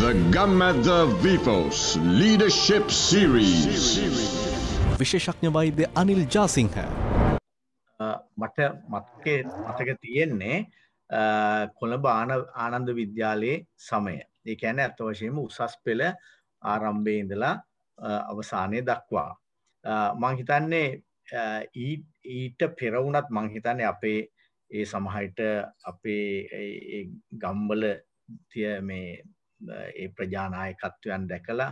The Gammatter Vipos Leadership Series විශේෂඥ වෛද්‍ය අනිල් ජාසිංහ මට මතකේ මතක තියෙන්නේ කොළඹ ආනන්ද විද්‍යාලයේ සමය ඒ කියන්නේ අත් වශයෙන්ම උසස් පෙළ ආරම්භයේ ඉඳලා අවසානය දක්වා මං හිතන්නේ ඊට පෙර වුණත් මං හිතන්නේ අපේ ඒ සමහරට අපේ ගම්වල තිය මේ ඒ ප්‍රජානායකත්වයන් දැකලා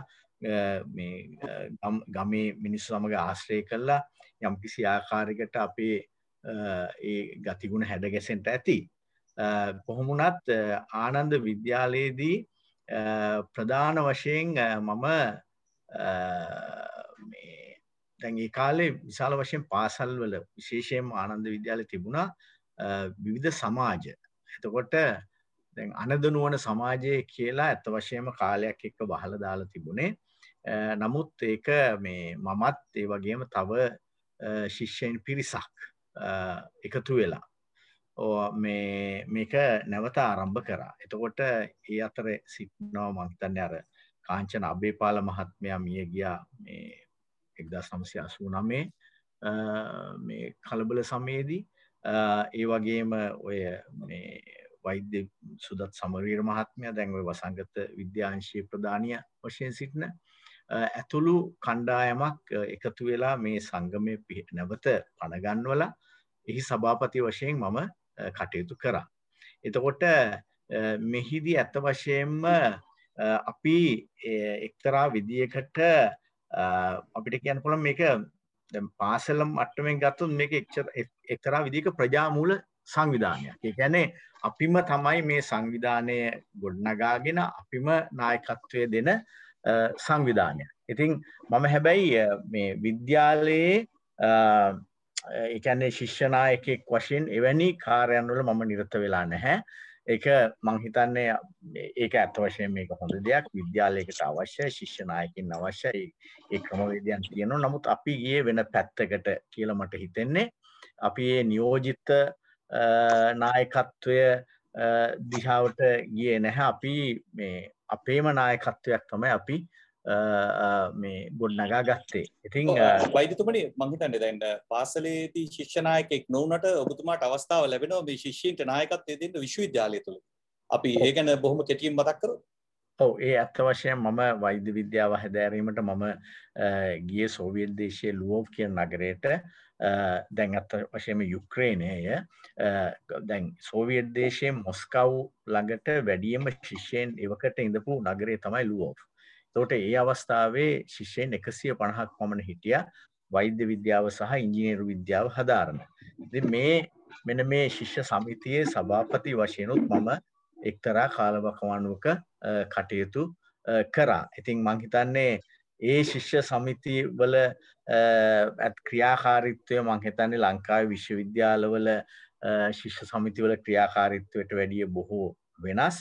ගමේ මිනිස්සු සමඟ ආශ්‍රය කරලා යම්කිසි ආකාරකට අපේ ඒ ගතිගුණ හැඩගැසෙන්ට ඇති. කොහොමුණත් ආනන්ද විද්‍යාලයේදී ප්‍රධාන වශයෙන් මම තැගේ කාලේ විශාල වශයෙන් පාසල් වල විශේෂයෙන් ආනන්ද විද්‍යාල තිබුණා විවිධ සමාජ. එතකොට දැන් අනදනුවන සමාජය කියලා ඇත්ත වශයම කාලයක් එක්ක බහල දාලා තිබුණේ නමුත් ඒක මේ මමත් ඒ වගේම තව ශිෂ්‍යයෙන් පිරිසක් එකතු වෙලා මේක නැවත ආරම්භ කරා එතකොට ඒ අතර සිටනව මංතන්න අර කාංචන අබේපාල මහත්මයා මිය ගියා මේ එක්දා සමසය අසූ නමේ කලබල සමයේදී ඒ වගේම ඔය වෛද්‍ය සුදත් සමරීර මහත්මය දැන්ව වසංගත විද්‍යාංශය ප්‍රධානය වශයෙන් සිටින ඇතුළු කණ්ඩායමක් එකතු වෙලා මේ සංගමය පිහිට නැවත පණගන්වල එහි සභාපති වශයෙන් මම කටයුතු කරා. එතකොට මෙහිදී ඇත්ත වශයෙන්ම අපි එක්තරා විදිකට අපිට කියන්න පුළන් මේක පාසලම් අට්ටමෙන් ගත්තුන් මේක එක්තරා විදික ප්‍රජාමූල සංවිධානයක්. ඒ කියන්නේ අපිම තමයි මේ සංවිධානය ගොඩනගාගෙන අපිම නායකත්වය දෙන සංවිධානය. ඉතින් මම හැබැයි මේ විද්‍යාලයේ එකන්නේ ශිෂ්‍යනායකෙක් වශයෙන් එවැනි කාරයන්වල මම නිරත වෙලා නැහැ. එක මංහිතන්නේ ඒක ඇත්ත වශයෙන් මේක හොඳ දෙයක් විද්‍යාලයකට අවශ්‍ය ශිෂ්‍යනායකින් අවශ්‍යයි ඒ ක්‍රමවේදයන් තියෙනවා නමුත් අපි ගිය වෙන පැත්තකට කියලමට හිතෙන්නේ අපි ඒ නියෝජිත නායකත්වය දිහාවට ගිය නැහැ අපි මේ අපේම නායකත්වයක් තමයි අපි මේ ගොඩ නගා ගත්තේ ඉතිං වෛදතුමනි මහිතන්න දැන්න පාසලේදී ශිෂ්‍යනායකෙක් නොවනට ඔබතුමාට අවස්ථාව ලැබෙනවා මේ ශිෂ්‍යීන්ට නායකත්වය දෙන්න විශ්වවිද්‍යාලය තුළ අපි ඒගැන බොහොම කෙටියම් මතක් කරෝ ඔව ඒ ඇත්ත වශයෙන් මම වෛද්‍ය විද්‍යාව හැදෑරීමට මම ගිය සෝවියට් දේශය ලුවෝ් කිය නගරයට දැන් අත්ත වශයම යුක්්‍රේණයය දැන් සෝවියට් දේශය මොස්කව් ළඟට වැඩියම ශිෂයෙන් එවකට ඉඳපු නගරේ තමයි ලුවෝ් තෝට ඒ අවස්ථාවේ ශිෂයෙන් එකසිය පණහක් පමණ හිටිය වෛද්‍ය විද්‍යාව සහ ඉංජිනේරු විද්‍යාව හදාරණ. මේ මෙන මේ ශිෂ්‍ය සමිතියේ සභාපති වශයනුත් මම එක්තරා කාලවකවානුවක කටයුතු කරා. ඉතින් මංහිතන්නේ ඒ ශිෂ්‍ය සමිතිවල ඇත් ක්‍රියාකාරිත්වය මංහිතන්නේ ලංකාව විශ්වවිද්‍යාලවල ශිෂ්‍ය සමිතිවල ක්‍රියාකාරිත්වයට වැඩිය බොහෝ වෙනස්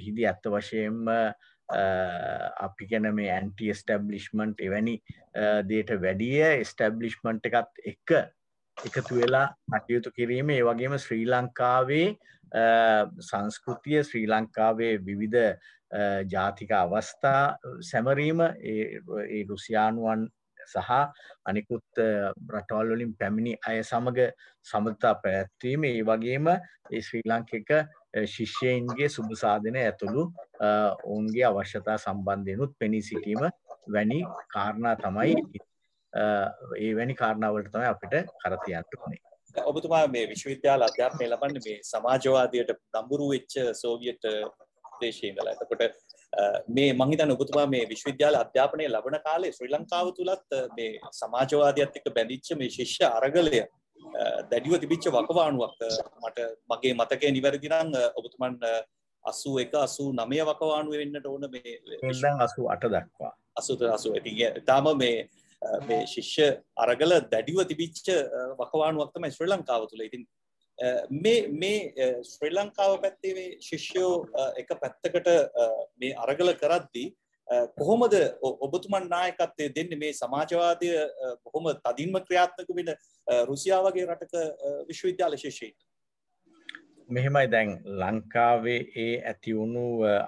එහිදි ඇත්ත වශයෙන්ම අපි ගැන මේ ඇන්ටි ස්ටබ්ලිස්්මන්ට් එවැනි දේට වැඩිය ස්ටබ්ලිස්්මන්ට් එකත් එක එකතු වෙලා කටයුතු කිරීම ඒ වගේම ශ්‍රී ලංකාවේ සංස්කෘතිය ශ්‍රී ලංකාවේ විවිධ ජාතික අවස්ථා සැමරීම ඒ රුසියානුවන් සහ අනිකුත් රටවල්වලින් පැමිණි අය සමඟ සමතා පැත්වීම ඒ වගේම ඒ ශ්‍රී ලංකක ශිෂ්‍යයන්ගේ සුභසාධනය ඇතුළු ඔවුන්ගේ අවශ්‍යතා සම්බන්ධයනුත් පෙනී සිටීම වැනි කාරණා තමයි ඒ වැනි කාරණාවලට තමයි අපිට කරතියන්ට වනේ ඔබතුමා මේ විශ්වවිද්‍යාල අධ්‍යාපනය ලබන්න මේ සමාජවාදයට දම්බුරු වෙච්ච සෝවියට් දේශයේ ඉඳලා. එතකොට මේ මං හිතන්නේ ඔබතුමා මේ විශ්වවිද්‍යාල අධ්‍යාපනය ලබන කාලේ ශ්‍රී ලංකාව තුලත් මේ සමාජවාදියත් එක්ක බැඳිච්ච මේ ශිෂ්‍ය අරගලය දැඩිව තිබිච්ච වකවානුවක් මට මගේ මතකය නිවැරදි නම් ඔබතුමන් 81 89 වකවානුව වෙන්නට ඕන මේ 88 දක්වා 80 80 ඉතින් තාම මේ මේ ශිෂ්‍ය අරගල දැඩිව තිබිච්ච වකවානුවක් තමයි ශ්‍රී ලංකාව තුළ. ඉතින් මේ මේ ශ්‍රී ලංකාව පැත්තේ මේ ශිෂ්‍යෝ එක පැත්තකට මේ අරගල කරද්දී කොහොමද ඔබතුමන් නායකත්වය දෙන්නේ මේ සමාජවාදය බොහොම තදින්ම ක්‍රියාත්මක වෙන රුසියා වගේ රටක විශ්වවිද්‍යාල ශිෂ්‍යයින්ට මෙහෙමයි දැන් ලංකාවේ ඒ ඇති වුණු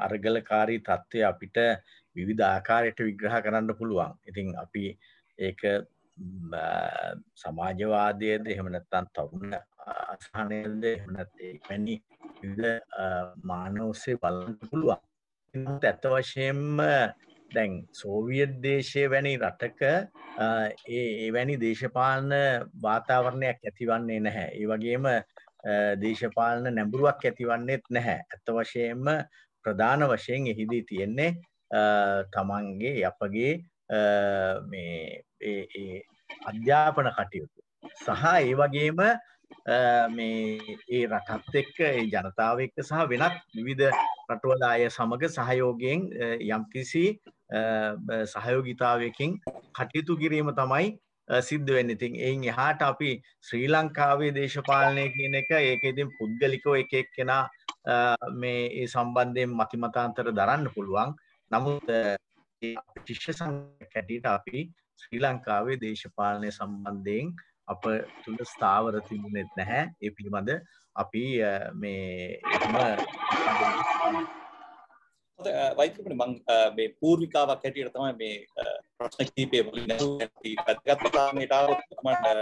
අර්ගලකාරී තත්ත්වය අපිට විවිධ ආකාරයට විග්‍රහ කරන්න පුළුවන්. ඉතින් අපි ඒක සමාජවාදයද එහෙමනත්තන් තවුණ අසානයද එමනත් පැණි මානවස්සේ බලන්න පුළුවන් ඇත්ත වශයෙන්ම දැන් සෝවියත් දේශය වැනි රටක එවැනි දේශපාලන වාතාවරණයක් ඇතිවන්නේ නැහැ ඒ වගේම දේශපාලන නැඹුරුවක් ඇතිවන්නේත් නැහැ ඇත්ත වශයෙන්ම ප්‍රධාන වශයෙන් එහිදී තියෙන්නේ තමන්ගේ අපගේ මේ අධ්‍යාපන කටයුතු. සහ ඒ වගේම මේ ඒ රටත් එක්ක ඒ ජනතාව එක්ක සහ වෙනත් විවිධ රටවල අය සමග සහයෝගයෙන් යම්කිසි සහයෝගිතාවයකින් කටයුතු කිරීම තමයි සිද්ධ වෙන්න ඉතින් එයින් එහාට අපි ශ්‍රී ලංකාවේ දේශපාලනය කියන එක ඒක ඉතින් පුද්ගලිකව එක එක්කෙනා මේ ඒ සම්බන්ධයෙන් මතිමතාන්තර දරන්න පුළුවන්. නමුත් ශිෂ්‍ය කැටියට අපි ශ්‍රී ලංකාවේ දේශපාලනය සම්බන්ධයෙන් අප තුළ ස්ථාවර තිබුණෙත් නැහැ ඒ පිළිබඳ අපි මේ වයිකපන මං මේ පූර්විකාවක් හැටියට තමයි මේ ප්‍රශ්න කීපය වලින් නැති පැත්ගත්තාමට આવොත් මට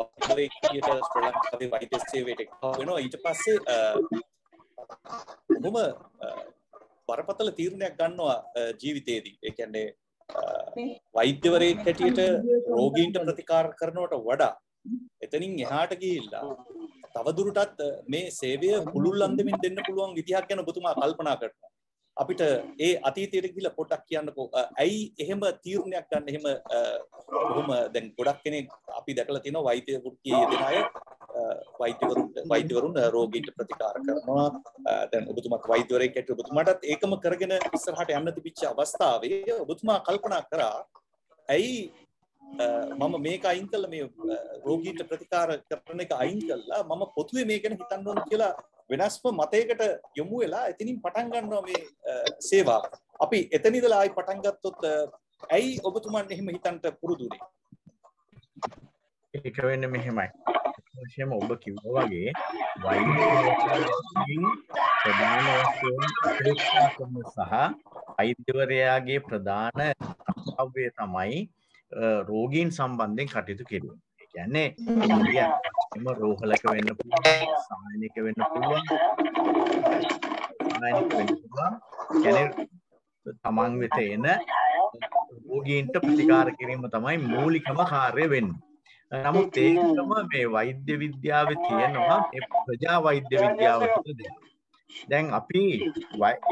වක්කාරේ කීයට ශ්‍රී ලංකාවේ වෛද්‍ය සේවයට එක්ව වෙනවා ඊට පස්සේ බොහොම බරපතල තීරණයක් ගන්නවා ජීවිතයේදී ඒ කියන්නේ වෛද්‍යවරයෙක් හැටියට රෝගීන්ට ප්‍රතිකාර කරනවට වඩා එතනින් එහාට ගිහිල්ලා තවදුරටත් මේ සේවය පුළුල් අන්දමින් දෙන්න පුළුවන් විදිහක් ගැන ඔබතුමා කල්පනා කරනවා අපිට ඒ අතීතයට ගිහිල්ලා පොඩ්ඩක් කියන්නකෝ ඇයි එහෙම තීරණයක් ගන්න එහෙම කොහොම දැන් ගොඩක් කෙනෙක් අපි දැකලා තියෙනවා වෛද්‍යවෘත්තියේ යෙදෙන අය වෛද්‍යවරුන්ට වෛද්‍යවරුන් රෝගීන්ට ප්‍රතිකාර කරනවා දැන් ඔබතුමත් වෛද්‍යවරයෙක් ඇට ඔබතුමාටත් ඒකම කරගෙන ඉස්සරහට යන්න තිබිච්ච අවස්ථාවේ ඔබතුමා කල්පනා කරා ඇයි මම මේක අයින් කළා මේ රෝගීන්ට ප්‍රතිකාර කරන එක අයින් කළා මම පොතුවේ මේ ගැන හිතන්න ඕන කියලා වෙනස්ම මතයකට යොමු වෙලා එතනින් පටන් ගන්නවා මේ සේවාව. අපි එතන ඉඳලා ආයි පටන් ගත්තොත් ඇයි ඔබතුමන් එහෙම හිතන්න පුරුදු වෙන්නේ? එක වෙන්න මෙහෙමයි වශයම ඔබ කිව්ව වගේ වෛද්‍යවරයාගෙන් ප්‍රධාන වශයෙන් අපේක්ෂා කරන සහ වෛද්‍යවරයාගේ ප්‍රධාන කර්තව්‍යය තමයි රෝගීන් සම්බන්ධයෙන් කටයුතු කිරීම. ඒ කියන්නේ එම රෝහලක වෙන්න පුළුවන්, සායනික වෙන්න පුළුවන්. සායනික වෙන්න පුළුවන්. කියන්නේ තමන් වෙත එන රෝගීන්ට ප්‍රතිකාර කිරීම තමයි මූලිකම කාර්යය වෙන්නේ. නමුත් ඒකම මේ වෛද්‍ය විද්‍යාව තියෙනවා ප්‍රජා වෛද්‍ය විද්‍යාව දැන් අපි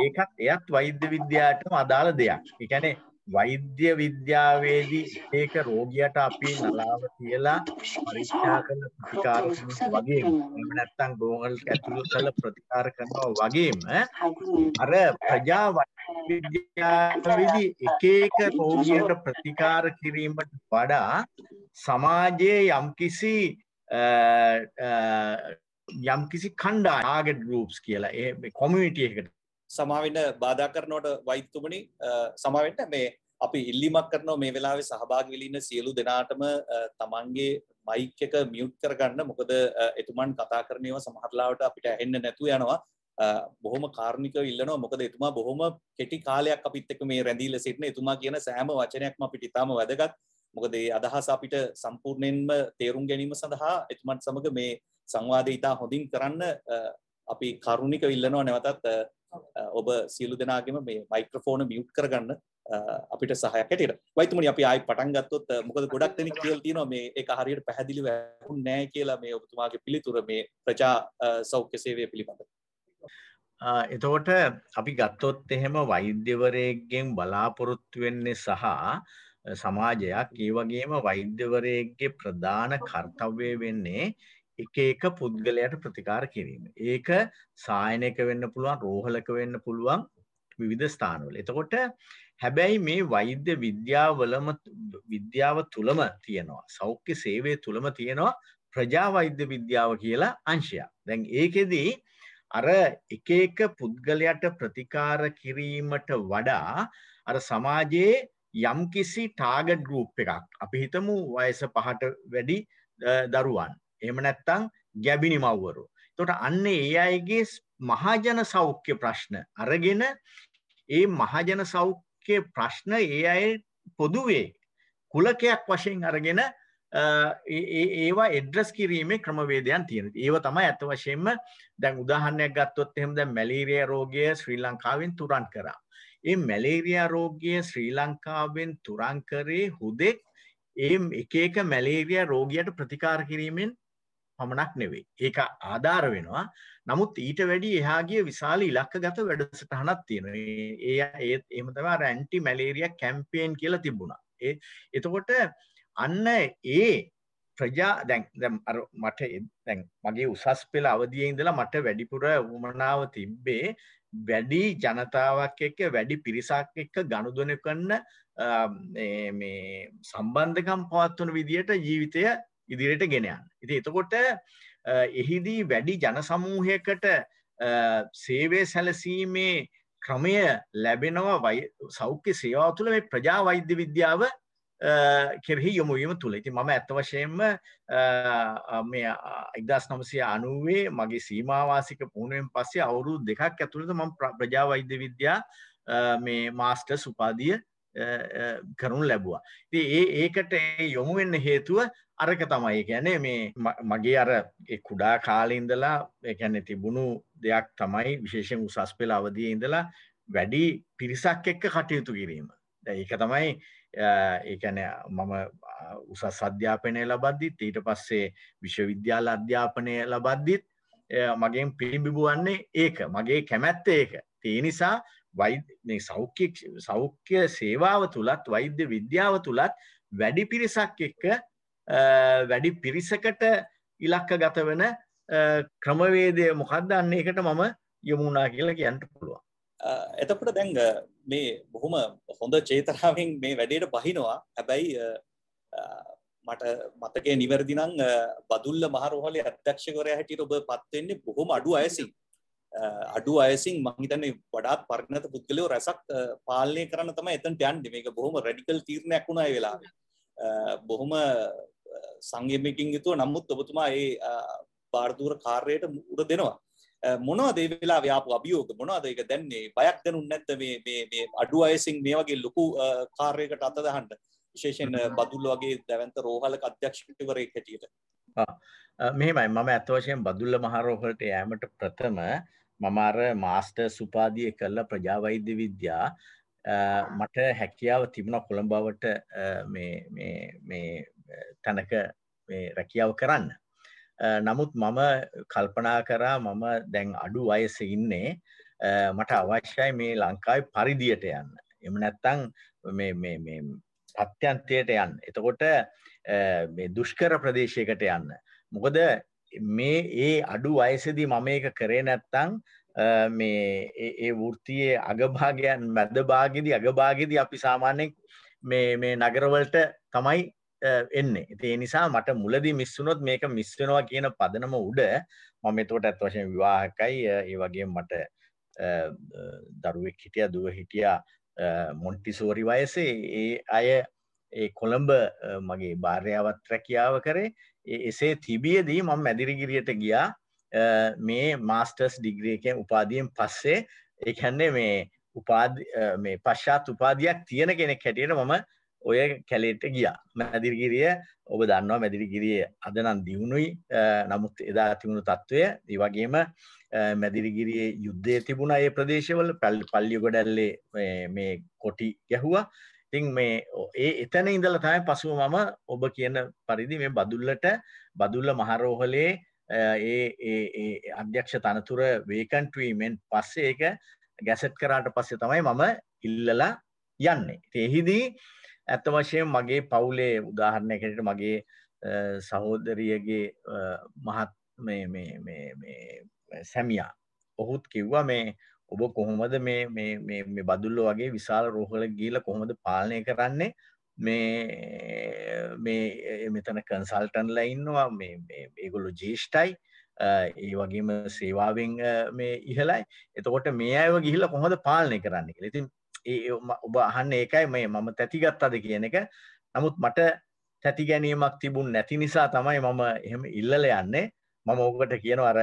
ඒකත් එයත් වෛද්‍ය විද්‍යාටම අදාළ දෙයක් එකැනේ වෛද්‍ය විද්‍යාවේදී ඒක රෝගියට අපි නලාව කියලා පරීක්ෂා කරන ප්‍රතිකාර වගේ එහෙම නැත්නම් ගෝගල්ට ඇතුළු කළ ප්‍රතිකාර කරනවා වගේම අර ප්‍රජා විද්‍යාවේදී එක එක රෝගියට ප්‍රතිකාර කිරීමට වඩා සමාජයේ යම්කිසි යම්කිසි කණ්ඩා ආගෙට් ගරුප්ස් කියලා ඒ කොමිනිටිය එකට සමාවෙන්න බාධා කරනවට වෛත්තුමනි සමාවෙන්න මේ අපි ඉල්ලිමක් කරනව මේ වෙලාවේ සහභාගි වෙලා ඉන්න සියලු දෙනාටම තමන්ගේ මයික් එක මියුට් කරගන්න මොකද එතුමන් කතා කරන ඒවා සමහරලාවට අපිට ඇහෙන්න නැතු යනවා බොහොම කාරණිකව ඉල්ලනවා මොකද එතුමා බොහොම කෙටි කාලයක් අපිත් එක්ක මේ රැඳීලා සිටින එතුමා කියන සෑම වචනයක්ම අපිට ඉතාම වැදගත් මොකද ඒ අදහස අපිට සම්පූර්ණයෙන්ම තේරුම් ගැනීම සඳහා එතුමත් සමග මේ සංවාදය ඉතා හොඳින් කරන්න අපි කරුණික ඉල්ලනවා නැවතත් ඔබ සියලු දෙනාගෙම මේ මයික්‍රෆෝන මියුට් කරගන්න අපිට සහයක් හැටියට. වයිතුමනි අපි ආයි පටන් ගත්තොත් මොකද ගොඩක් දෙනෙක් කියලා තියෙනවා මේ ඒක හරියට පැහැදිලිව වුණ නැහැ කියලා මේ ඔබතුමාගේ පිළිතුර මේ ප්‍රජා සෞඛ්‍ය සේවය පිළිබඳව. එතකොට අපි ගත්තොත් එහෙම වෛද්‍යවරයෙක්ගෙන් බලාපොරොත්තු වෙන්නේ සහ සමාජයක් ඒ වගේම වෛද්‍යවරයෙක්ගේ ප්‍රධාන කර්තව්‍යය වෙන්නේ එක එක පුද්ගලයට ප්‍රතිකාර කිරීම. ඒක සායනයක වෙන්න පුළුවන් රෝහලක වෙන්න පුළුවන් විවිධ ස්ථානවල. එතකොට හැබැයි මේ වෛද්‍ය විද්‍යාවලම විද්‍යාව තුළම තියෙනවා. සෞඛ්‍ය සේවය තුළම තියෙනවා ප්‍රජා වෛද්‍ය විද්‍යාව කියලා අංශයක්. දැන් ඒකෙදී අර එක එක පුද්ගලයට ප්‍රතිකාර කිරීමට වඩා අර සමාජයේ යම්කිසි ටාගට් ගරුප් එකක් අපි හිතමු වයස පහට වැඩි දරුවන් එහම නැත්තං ගැබිනි මව්වරු. තොට අන්න ඒ අයගේ මහජන සෞඛ්‍ය ප්‍රශ්න අරගෙන ඒ මහජන සෞඛ්‍ය ප්‍රශ්න ඒ අය පොදුවේ කුලකයක් වශයෙන් අරගෙන ඒවා එඩ්‍රස් කිරීමේ ක්‍රමවේදයන් තියෙන ඒව තමයි ඇත වශයෙන්ම දැන් උදාහරණයක් ගත්තොත් එහෙම දැන් මැලීරියා රෝගය ශ්‍රී ලංකාවෙන් තුරන් කරා ඒ මැලේරියා රෝගිය ශ්‍රී ලංකාවෙන් තුරංකරේ හුදෙක් ඒ එක එක මැලේරියා රෝගියට ප්‍රතිකාර කිරීමෙන් පමණක් නෙවෙයි. ඒක ආධාර වෙනවා. නමුත් ඊට වැඩි එහා ගිය විශාල ඉලක්කගත වැඩසටහනක් තියෙනවා. ඒ ඒත් එහෙම තමයි අර ඇන්ටි මැලේරියා කැම්පේන් කියලා තිබුණා. ඒ එතකොට අන්න ඒ ප්‍රජා දැන් දැන් අර මට දැන් මගේ උසස් පෙළ අවධියේ ඉඳලා මට වැඩිපුර වුමනාව තිබ්බේ වැඩි ජනතාවක් එක්ක වැඩි පිරිසක් එක්ක ගනුදෙනු කරන මේ සම්බන්ධකම් පවත්වන විදියට ජීවිතය ඉදිරියට ගෙන යන්න. ඉතින් එතකොට එහිදී වැඩි ජන සමූහයකට සේවය සැලසීමේ ක්‍රමය ලැබෙනවා සෞඛ්‍ය සේවාව තුළ මේ ප්‍රජා වෛද්‍ය විද්‍යාව කෙරෙහි යොමුවීම තුළ ඉති මම ඇත්ත වශයෙන්ම මේ එක්දස් නොමසය අනුවේ මගේ සීමවාසික පුුණුවෙන් පස්සේ අවුරු දෙකක් ඇතුළද ම ප්‍රජාවෛද්‍ය විද්‍යා මේ මාස්ට සුපාදිය කරුණු ලැබවා. ති ඒ ඒකට යොමුවෙන්න හේතුව අරක තමයි ගැන මේ මගේ අර කුඩා කාලඉඳලා එකැන තිබුණු දෙයක් තමයි විශේෂෙන් උසස් පෙල අවදිය ඉඳලා වැඩි පිරිසක් එක්ක කටයුතු කිරීම. ඒක තමයි ඒකැන මම උසස් අධ්‍යාපනය ලබද්දිත් ඊට පස්සේ විශ්වවිද්‍යාල අධ්‍යාපනය ලබද්දිත් මගේ පිළිබිබුවන්නේ ඒක මගේ කැමැත්ත ඒක තිය නිසා සෞඛ්‍ය සෞඛ්‍ය සේවාව තුළත් වෛද්‍ය විද්‍යාව තුළත් වැඩි පිරිසක් එක්ක වැඩි පිරිසකට ඉලක්ක ගත වෙන ක්‍රමවේදය මොකක්දන්න එකට මම යොමුණා කියලා කියන්ට පුළුවන් එතකොට දැන් මේ බොහොම හොඳ චේතරාවෙන් මේ වැඩේට බහිනවා හැබැයි මට මතකය නිවැරදිනං බදුල්ල මහරෝහලේ අධ්‍යක්ෂකරය හැටියට ඔබ පත්වෙන්නේ බොහොම අඩු අයසින් අඩු අයසින් මහිතන්නේ වඩාත් පරිණත පුද්ගලයෝ රැසක් පාලනය කරන්න තම එතන්ට යන්ඩි මේක බොහොම රැඩිකල් තීරණයක් වුණා වෙලාව බොහොම සංගමකින් යුතුව නමුත් ඔබතුමා ඒ බාර්ධූර කාර්යට උර දෙනවා මොනවද ඒ වෙලාවේ ආපු අභියෝග මොනවද ඒක දැන්නේ බයක් දැනුන්නේ නැත්ද මේ මේ මේ අඩු අයසින් මේ වගේ ලොකු කාර්යයකට අත දහන්න විශේෂයෙන් බදුල්ල වගේ දැවැන්ත රෝහලක අධ්‍යක්ෂකවරයෙක් හැටියට මෙහෙමයි මම ඇත්ත වශයෙන් බදුල්ල මහරෝහලට යෑමට ප්‍රථම මම අර මාස්ටර් උපාධිය කළ ප්‍රජාවෛද්‍ය විද්‍යා මට හැකියාව තිබුණා කොළඹවට මේ මේ මේ තැනක මේ රැකියාව කරන්න නමුත් මම කල්පනා කරා මම දැන් අඩු අයස ඉන්නේ මට අවශ්‍යයි මේ ලංකායි පරිදියට යන්න. එම නැත්තං පත්‍යන්තයට යන්න. එතකොට දුෂ්කර ප්‍රදේශයකට යන්න. මොකද මේ ඒ අඩු අයසදි මම එක කරේ නැත්තං මේ ඒ වෘතියේ අගභාගයන් මැදභාගෙදි අගභාගෙදි අපි සාමාන්‍යෙන් මේ නගරවලට තමයි එන්නේ ඒ නිසා මට මුලදී මිස්සුනොත් මේක මිස්සෙනවා කියන පදනම උඩ මම එතකොට ඇත් වශයෙන් විවාහකයි ඒ වගේ මට දරුවෙක් හිටිය දුව හිටියා මොන්ටිසෝරි වයසේ ඒ අය ඒ කොළඹ මගේ භාර්යාවත් රැකියාව කරේ එසේ තිබියදී මම මැදිරිගිරියට ගියා මේ මාස්ටර්ස් ඩිග්‍රියකෙන් උපාදියෙන් පස්සේ ඒකන්නේ මේ උපාද මේ පශ්චාත් උපාදයක් තියෙන කෙනෙක් හැටියට මම ඔය කැලේට ගියා මැදිරිගිරිය ඔබ දන්නවා මැදිරිගිරිය අද නම් දියුණුයි නමුත් එදා තිබුණු තත්ත්වය ඒ වගේම මැදිරිගිරියේ යුද්ධය තිබුණා ඒ ප්‍රදේශවල පල්ලිය ගොඩැල්ලේ මේ කොටි ගැහුවා ඉතින් මේ ඒ එතන ඉඳලා තමයි පසුව මම ඔබ කියන පරිදි මේ බදුල්ලට බදුල්ල මහරෝහලේ ඒ අධ්‍යක්ෂ තනතුර වේකන්ටවීමෙන් පස්සේ ඒක ගැසට් කරාට පස්සේ තමයි මම ඉල්ලලා යන්නේ. එහිදී ඇත්ත වශයෙන් මගේ පවුලේ උදාහරණය කෙනට මගේ සහෝදරියගේ මහත් සැමියා ඔහුත් කිව්වා මේ ඔබ කොහොමද මේ බදුල්ල වගේ විශාල රෝහල ගීල කොහොමද පාලනය කරන්නේ මේ මෙතන කන්සල්ටන්ල ඉන්නවා ඒගොලු ජේෂ්ටයි ඒ වගේම සේවාවෙන් මේ ඉහලයි එතකොට මේ අයව ගිහිල කොහොද පාලනය කරන්න ඉතින් ඒ ඔබ අහන්න ඒකයි මේ මම තැතිගත්තද කියන එක නමුත් මට තැති ගැනීමක් තිබුණ නැති නිසා තමයි මම එහෙම ඉල්ලල යන්නේ මම ඕකට කියන අර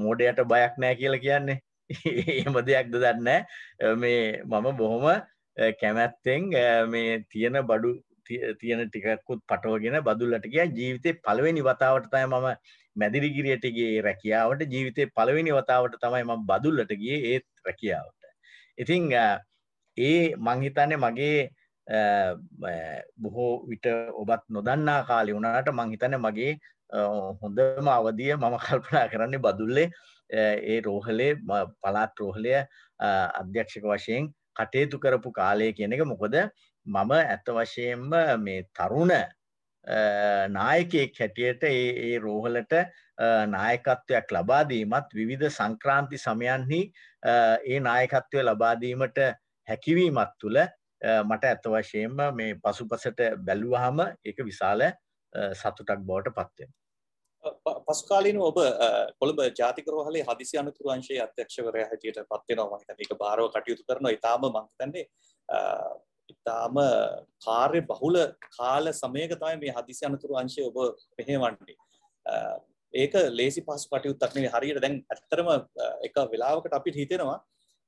මෝඩයට බයක් නෑ කියලා කියන්නේ එහෙම දෙයක්ද දන්න මේ මම බොහොම කැමැත්තෙන් මේ තියෙන බඩු තියෙන ටිකකුත් පටවගෙන බදුල්ලට කිය ජීවිතේ පළවෙනි වතාවට තමයි මම මැදිරිගිරියටගේ රැකියාවට ජීවිතේ පළවෙනි වතාවට තමයි මම බදුල්ලට ගියේ ඒත් රැකියාවට. ඉතින් ඒ මං හිතන්නේ මගේ බොහෝ විට ඔබත් නොදන්නා කාලේ වුණාට මං හිතන්නේ මගේ හොඳම අවදිය මම කල්පනා කරන්නේ බදුල්ලේ ඒ රෝහලේ පලාත් රෝහලය අධ්‍යක්ෂක වශයෙන් කටයුතු කරපු කාලය කියන එක මොකද මම ඇත්ත වශයෙන්ම මේ තරුණ නායකයෙක් හැටියට ඒ රෝහලට නායකත්වයක් ලබාදීමත් විවිධ සංක්‍රාන්ති සමයන්හි ඒ නායකත්වය ලබාදීමට හැකිවීමත් තුළ මට ඇත වශයෙන්ම මේ පසුපසට බැලුවහම එක විශාල සතුටක් බවට පත්වෙන. පස්කාලීන ඔබ කොළඹ ජාතිකරෝහලේ හදිසි අනතුරංශයේ අධ්‍යක්ෂවරයා හැටියට පත්වෙනවා මහිතන එක භාරව කටයුතු කරන ඉතාම මංතන්නේ ඉතාම කාර්ය බහුල කාල සමයක තමයි මේ හදිසි අනතුරු අංශය ඔබ මෙහෙවන්නේ. ඒක ලේසි පහසු කටයුත්තක් නෙවෙයි හරියට දැන් ඇත්තටම එක වෙලාවකට අපිට හිතෙනවා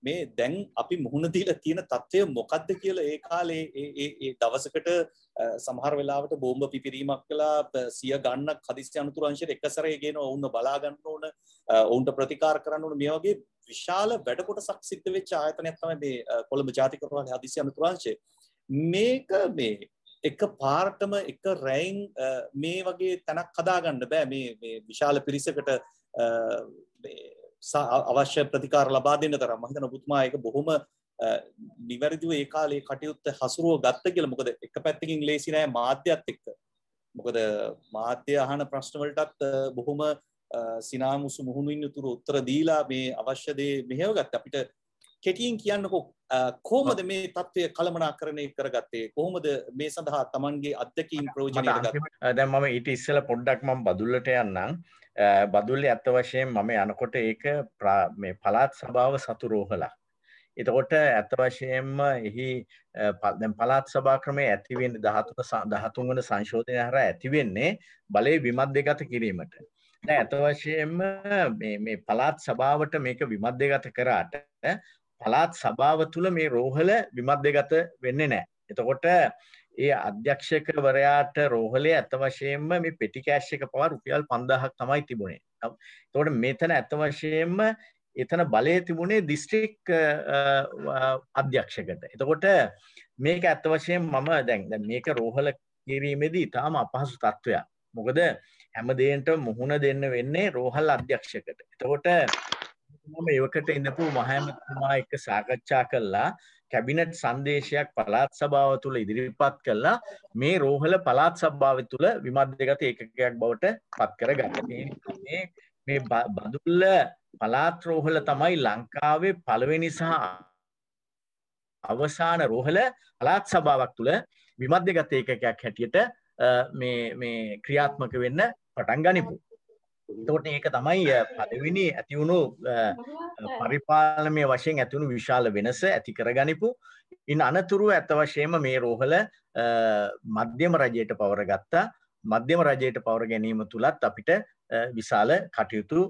මේ දැන් අපි මුහුණ දීලා තියෙන తත්වය මොකද්ද කියලා ඒ කාලේ ඒ ඒ දවසකට සමහර වෙලාවට බෝම්බ පිපිරීමක් කළා සිය ගන්නක් හදිස්සි අනුතුරු අංශයට එකසරේ ගේන වුණ බලා ගන්න ඕන වුන්ට ප්‍රතිකාර කරන්න ඕන මේ වගේ විශාල වැඩ කොටසක් සිද්ධ වෙච්ච ආයතනයක් තමයි මේ කොළඹ ජාතික ප්‍රවාහයේ හදිස්සි අනුතුරු අංශය මේක මේ එක පාර්ටම එක රැයින් මේ වගේ තැනක් හදාගන්න බෑ මේ විශාල පිරිසකට අවශ්‍ය ප්‍රතිකාර ලබා දෙන්න තරම් මම හිතනවා ඔබතුමා ඒක බොහොම නිවැරදිව ඒ කාලේ කටයුත්ත හසුරුව ගත්ත කියලා මොකද එක පැත්තකින් ලේසි නෑ මාධ්‍යත් එක්ක මොකද මාධ්‍ය අහන ප්‍රශ්න වලටත් බොහොම සිනාමුසු මුහුණින් යුතුව උත්තර දීලා මේ අවශ්‍ය දේ මෙහෙව ගත්ත අපිට කෙටියෙන් කියන්නකෝ කොහොමද මේ තත්ත්වය කළමනාකරණය කරගත්තේ කොහොමද මේ සඳහා Tamanගේ අත්දැකීම් ප්‍රයෝජනයට ගත්තේ දැන් මම ඊට ඉස්සෙල්ලා පොඩ්ඩක් මම බදුල්ලට යන්නම් බදුල්ල ඇත්ත වශයෙන් මම යනකොට ඒක පලාත් සභාව සතුරෝහලා. එතකොට ඇත්ත වශයෙන්ම එහි පලාත් සභාක්‍රමය ඇතිවෙන් දහතුන දහතුන්වන සංශෝධනය හර ඇතිවෙන්නේ බලය විමත් දෙගත කිරීමට. ඇත වශයෙන්ම මේ පලාත් සභාවට මේක විමත් දෙගත කරාට පලාත් සභාව තුළ මේ රෝහල විමත් දෙගත වෙන්න නෑ. එතකොට ඒ අධ්‍යක්ෂකවරයාට රෝහලේ ඇත වශයෙන්ම මේ පෙටි කෑෂ් එක පවා රුපියල් 5000ක් තමයි තිබුණේ. එතකොට මෙතන ඇත වශයෙන්ම එතන බලය තිබුණේ දිස්ත්‍රික් අධ්‍යක්ෂකට. එතකොට මේක ඇත්ත වශයෙන් මම දැන් දැන් මේක රෝහල කිරීමේදී තාම අපහසු තත්ත්වයක්. මොකද හැම දෙයකට මුහුණ දෙන්න වෙන්නේ රෝහල් අධ්‍යක්ෂකට. එතකොට මම ඒවකට ඉඳපු මහෑමතුමා එක්ක සාකච්ඡා කළා කැබිනට් සංදේශයක් පලාත් සභාව තුළ ඉදිරිපත් කළා මේ රෝහල පලාත් සභාව තුළ විමධ්‍යගත ඒකකයක් බවට පත් කර ගන්න මේ බදුල්ල පලාත් රෝහල තමයි ලංකාවේ පළවෙනි සහ අවසාන රෝහල පලාත් සභාවක් තුළ විමධ්‍යගත ඒකකයක් හැටියට මේ ක්‍රියාත්මක වෙන්න පටන් ගනිපු. තෝට ඒක තමයි පදවිනි ඇතිවුණු පරිපාලනය වශයෙන් ඇතිවුණු විශාල වෙනස ඇති කරගනිපු ඉන් අනතුරුව ඇත වශයෙන්ම මේ රෝහල මධ්‍යම රජයට පවර ගත්තා මධ්‍යම රජයට පවර ගැනීම තුළත් අපිට විශාල කටයුතු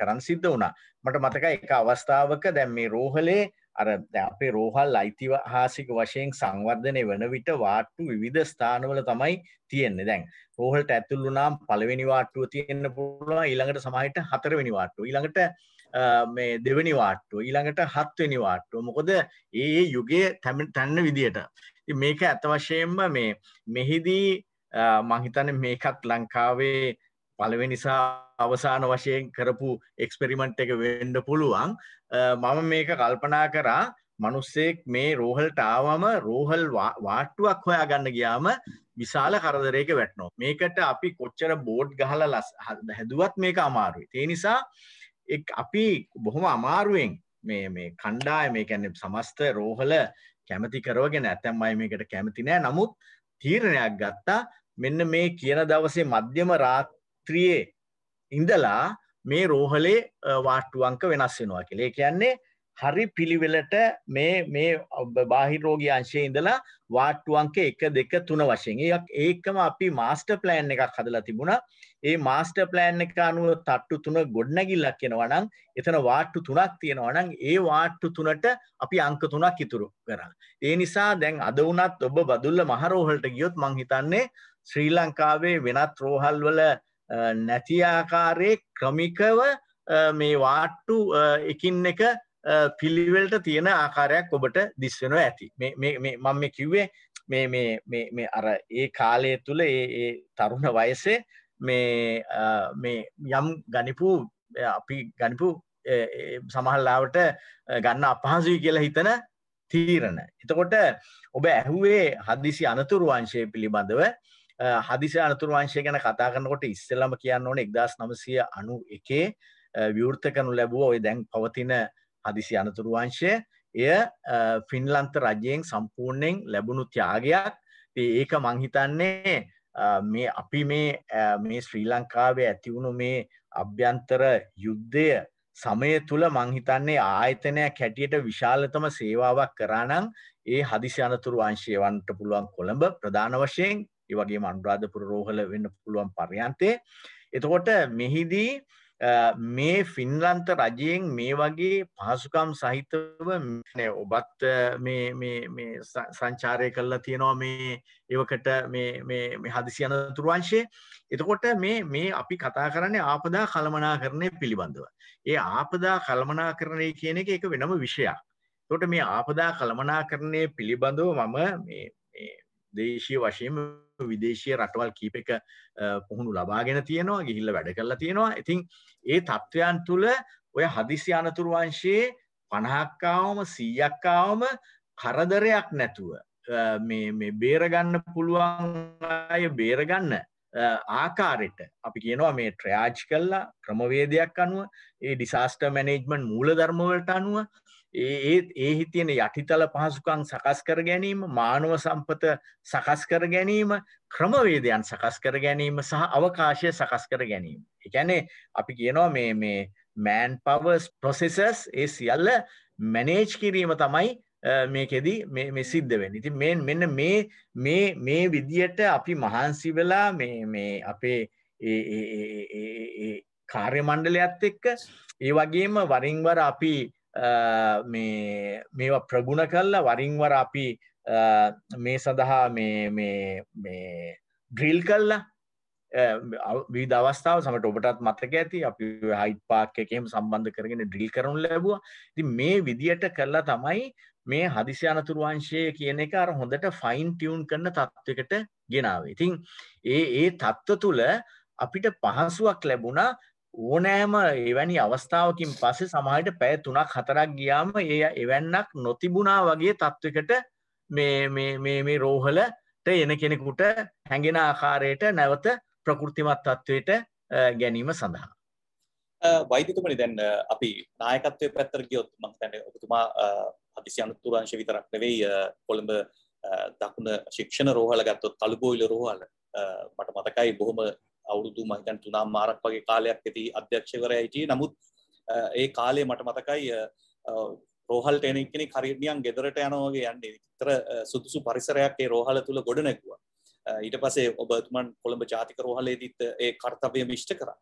කරන් සිද්ධ වුණා මට මතක එක අවස්ථාවක දැන් මේ රෝහලේ අර අපේ රෝහල් අයිතිහාසික වශයෙන් සංවර්ධනය වන විට වාට්ටු විධ ස්ථානවල තමයි තියෙන්නේ දැන් රෝහල්ට ඇතුළු නම් පළවෙනි වාට්ටුව තියෙන්න්න පුළුවන් ඊළඟට සමහිට හතරවෙනි වාට්ටුව ඊළඟට මේ දෙවැනි වාට්ටුව ඊළඟට හත්වෙනි වාට්ටුව මොකොද ඒ යුගයේ තැම තැන්න විදියට මේක ඇතවශයෙන්ම මේ මෙහිදී මහිතන මේකත් ලංකාවේ පළවෙනිසා අවසාන වශයෙන් කරපු එක්ස්පෙරිමට් එක වෙන්ඩ පුළුවන් මම මේක කල්පනා කරා මනුස්සෙක් මේ රෝහල්ට ආවම රෝහල් වාට්ටුවක් හොයා ගන්න ගියාම විශාල කරදරයක වැටනෝ මේකට අපි කොච්චර බෝඩ් ගහල ලස් හැදුවත් මේක අමාරුයි ඒ නිසා අපි බොහොම අමාරුවෙන් මේ මේ කණ්ඩාය මේ කැනෙ සමස්ත රෝහල කැමති කරවගෙන ඇතැම් අයි මේකට කැමති නෑ නමුත් තීරණයක් ගත්තා මෙන්න මේ කියන දවසේ මධ්‍යම රාත් රාත්‍රියයේ ඉඳලා මේ රෝහලේ වාට්ටුවංක වෙනස් වෙනවා කියලේ කියන්නේ හරි පිළිවෙලට මේ මේ බාහිරෝගී අංශය ඉඳලා වාට්ටුවන්ක එක දෙක තුන වශයෙන් ඒක් ඒකම අපි මාස්ට ප්ලෑන් එකක් හදලා තිබුණා ඒ මාස්ට ප්ලෑන් එක අනුව තට්ටු තුන ගොඩනැගිල්ලක් කෙනවා නම් එතන වාට්ටු තුනක් තියෙනවා නම් ඒ වාට්ටු තුනට අපි අංක තුනක් ඉතුරු කරා ඒ නිසා දැන් අද වුණත් ඔබ බදුල්ල මහරෝහලට ගියොත් මං හිතන්නේ ශ්‍රී ලංකාවේ වෙනත් රෝහල් වල නැති ආකාරයේ ක්‍රමිකව මේ වාට්ටු එකින් එක පිළිවෙල්ට තියෙන ආකාරයක් ඔබට දිස්වෙන ඇති මම මේ කිව්වේ මේ අර ඒ කාලය තුළ ඒ තරුණ වයසේ මේ යම් ගනිපු අපි ගනිපු සමහල්ලාවට ගන්න අපහසුයි කියලා හිතන තීරණ. එතකොට ඔබ ඇහුවේ හදිසි අනතුරු වංශය පිළිබඳව හදිසි අනතුරු වංශය ගැන කතා කරනකොට ඉස්සෙල්ලම කියන්න ඕන එක්දස් නමසය අනු එකේ විවෘත කරනු ලැබුව ඔය දැන් පවතින හදිසි අනතුරු වංශය එය ෆින්ලන්ත රජයෙන් සම්පූර්ණයෙන් ලැබුණු ත්‍යාගයක් ඒක මංහිතන්නේ මේ අපි මේ මේ ශ්‍රී ලංකාවේ ඇතිවුණු මේ අභ්‍යන්තර යුද්ධය සමය තුළ මංහිතන්නේ ආයතනයක් හැටියට විශාලතම සේවාවක් කරානං ඒ හදිසි අනතුරු අංශයවන්ට පුළුවන් කොළඹ ප්‍රධාන වශයෙන් ඒවගේ අනුරාධපුර රෝහල වෙන්න පුළුවන් පර්යන්තේ. එතකොට මෙහිදී මේ ෆින්ලන්ත රජයෙන් මේ වගේ පහසුකම් සහිතව ඔබත් සංචාරය කරලා තියෙනවා මේ ඒවකට හදිසියන තුරුවංශය එතකොට මේ අපි කතා කරන්නේ ආපදා කළමනා කරණය පිළිබඳව. ඒ ආපදා කළමනා කරණය කියන එක එක වෙනම විෂයක්. තොට මේ ආපදා කළමනා කරණය පිළිබඳව මම දේශය වශයෙන් විදේශය රටවල් කීප එක පුහුණු ලබාගෙන තියෙනවා ගිහිල්ල වැඩ කරලා තියෙනවා ඉතින් ඒ තත්ත්වයන් තුළ ඔය හදිසි අනතුරු වංශයේ පණහක්කාවම සීයක්කාවම කරදරයක් නැතුව බේරගන්න පුළුවන් අය බේරගන්න ආකාරයට අපි කියනවා මේ ට්‍රයාජ් කල්ලා ක්‍රමවේදයක් අනුව ඒ ඩිසාස්ට මැනේජ්මන් මූල ධර්මවලට අනුව ඒ ඒ හිතියෙන යටිතල පහසුකං සකස් කර ගැනීම මානව සම්පත සකස් කර ගැනීම ක්‍රමවේදයන් සකස් කර ගැනීම සහ අවකාශය සකස් කර ගැනීම. එකැනේ අපි කියනවා මේ මේ මෑන් පවර්ස් ප්‍රොසෙසස් ඒ සියල්ල මැනේජ් කිරීම තමයි මේකෙදී මේ සිද්ධ වෙන ඉති මෙ මෙන්න මේ මේ මේ විදියට අපි මහන්සි වෙලා මේ මේ අපේ කාර්ය මණ්ඩලයක්ත් එක්ක ඒ වගේම වරින්වර අපි මේවා ප්‍රගුණ කල්ලා වරින්වර අපි මේ සඳහා ඩ්‍රිල් කල්ලා වී දවස්ථාව සමට ඔබටත් මතක ඇති අපි හයිට් පාක් එකෙම සම්බන්ධ කරගෙන ඩ්‍රිල් කරනු ලැබවා ති මේ විදියට කරලා තමයි මේ හදිසියනතුරුවංශය කියන එක අර හොඳට ෆයින් ටියවුන් කරන තත්ත්වකට ගෙනාවේ. ඉතින් ඒ ඒ තත්ත්ව තුළ අපිට පහසුවක් ලැබුණා ඕනෑම එවැනි අවස්ථාවකින් පස්සේ සමහට පැය තුනක් හතරක් ගියාම ඒ එවැන්නක් නොතිබුණා වගේ තත්ත්වකට මේ රෝහලට එන කෙනෙකුට හැඟෙන ආකාරයට නැවත ප්‍රකෘතිමත් තත්ත්වයට ගැනීම සඳහා. වෛදතුමනි දැන් අපි නායකත්වය පැත්තර ගියොත් මං තැන ඔබතුමා අතිසි අනුතුරංශ විතරක් නෙවෙයි කොළඹ දකුණ ශික්ෂණ රෝහල ගත්තොත් කළුබෝයිල රෝහල මට මතකයි බොහොම අවුරුදු මහිතන් තුනා මාරක් වගේ කාලයක් ඇති අධ්‍යක්ෂවරය හිටියේ නමුත් ඒ කාලේ මට මතකයි රෝහල් ටෙනෙක් කෙනෙක් හරියට නිකන් ගෙදරට යනවා වගේ යන්නේ. විතර සුදුසු පරිසරයක් ඒ රෝහල තුල ගොඩනැගුවා. ඊට පස්සේ ඔබතුමන් කොළඹ ජාතික රෝහලේදීත් ඒ කාර්යය මිෂ්ඨ කරා.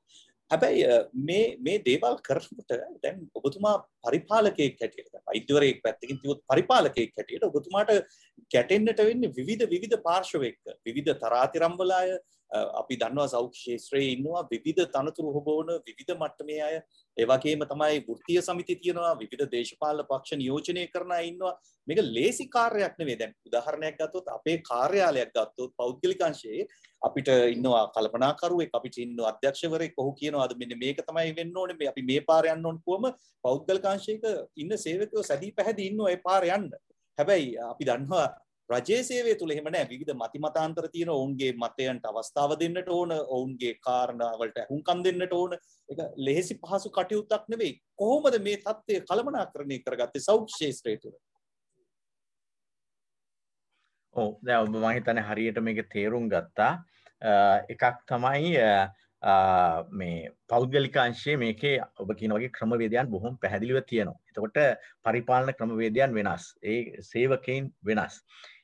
හැබැයි මේ මේ දේවල් කරනකොට දැන් ඔබතුමා පරිපාලකයෙක් හැටියට වෛද්‍යවරයෙක් පැත්තකින් තියොත් පරිපාලකයෙක් හැටියට ඔබතුමාට ගැටෙන්නට වෙන්නේ විවිධ විවිධ පාර්ශව එක්ක විවිධ තරාතිරම් වල අය අපි දන්නවා සෞඛ්‍ය ක්ෂේත්‍රයේ ඉන්නවා විවිධ තනතුරු හොබවන විවිධ මට්ටමේ අය ඒ වගේම තමයි වෘත්තීය සමිති තියෙනවා විවිධ දේශපාලන පක්ෂ නියෝජනය කරන අය ඉන්නවා මේක ලේසි කාර්යයක් නෙවෙයි දැන් උදාහරණයක් ගත්තොත් අපේ කාර්යාලයක් ගත්තොත් පෞද්ගලික අංශයේ අපිට ඉන්නවා කල්පනාකරුවෙක් අපිට ඉන්න අධ්‍යක්ෂවරයෙක් ඔහු කියනවා අද මෙන්න මේක තමයි වෙන්න ඕනේ අපි මේ පාර යන්න ඕනේ කොහොම පෞද්ගලික අංශයක ඉන්න සේවකයෝ සැදී පැහැදී ඉන්නවා ඒ පාර යන්න. හැබැයි අපි දන්නවා රජයේ සේවය තුළ එහෙම නැහැ විවිධ මති මතාන්තර තියෙන ඔවුන්ගේ මතයන්ට අවස්ථාව දෙන්නට ඕන ඔවුන්ගේ කාරණාවලට අහුම්කම් දෙන්නට ඕන ඒක ලෙහෙසි පහසු කටයුත්තක් නෙවෙයි කොහොමද මේ தත්ත්වය කළමනාකරණය කරගත්තේ සෞඛ්‍ය ශාස්ත්‍රය තුළ ඔව් දැන් ඔබ මම හිතන්නේ හරියට මේක තේරුම් ගත්තා එකක් තමයි මේ පෞද්ගලිකාංශයේ මේකේ ඔබ කියනවගේ ක්‍රමවේදයන් බොහොම පැහැදිලිව තියෙනවා. එතකොට පරිපාලන ක්‍රමවේදයන් වෙනස්. ඒ සේවකයින් වෙනස්.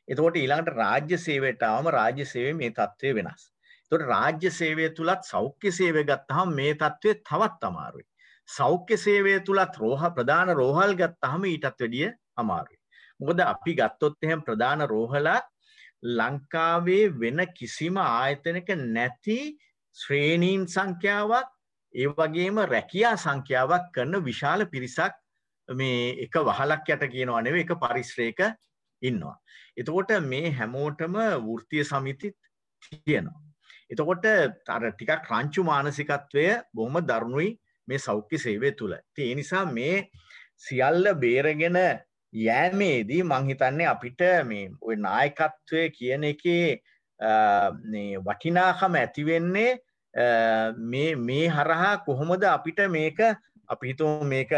එතකොට ඊළඟට රාජ්‍ය සේවයට ආවම රාජ්‍ය සේවයේ මේ தත්ත්වය වෙනස්. එතකොට රාජ්‍ය සේවය තුලත් සෞඛ්‍ය සේවය ගත්තාම මේ தත්ත්වය තවත් අමාරුයි. සෞඛ්‍ය සේවය තුලත් රෝහ ප්‍රධාන රෝහල් ගත්තාම ඊටත් වැඩිය අමාරුයි. මොකද අපි ගත්තොත් එහෙම ප්‍රධාන රෝහලත් ලංකාවේ වෙන කිසිම ආයතනක නැති ශ්‍රේණීන් සංඛ්‍යාවක් ඒ වගේම රැකියා සංඛ්‍යාවක් කරන විශාල පිරිසක් මේ එක වහලක් යට කියනවා නෙවෙයි එක පරිශ්‍රයක ඉන්නවා. එතකොට මේ හැමෝටම වෘත්තීය සමිතිත් තියෙනවා. එතකොට අර ටිකක් රංචු මානසිකත්වය බොහොම දරුණුයි මේ සෞඛ්‍ය සේවය තුළ. ඉතින් ඒ නිසා මේ සියල්ල බේරගෙන යෑමේදී මං හිතන්නේ අපිට මේ ওই නායකත්වය කියන එකේ මේ වටිනාකම ඇති වෙන්නේ මේ මේ හරහා කොහොමද අපිට මේක අපි හිතමු මේක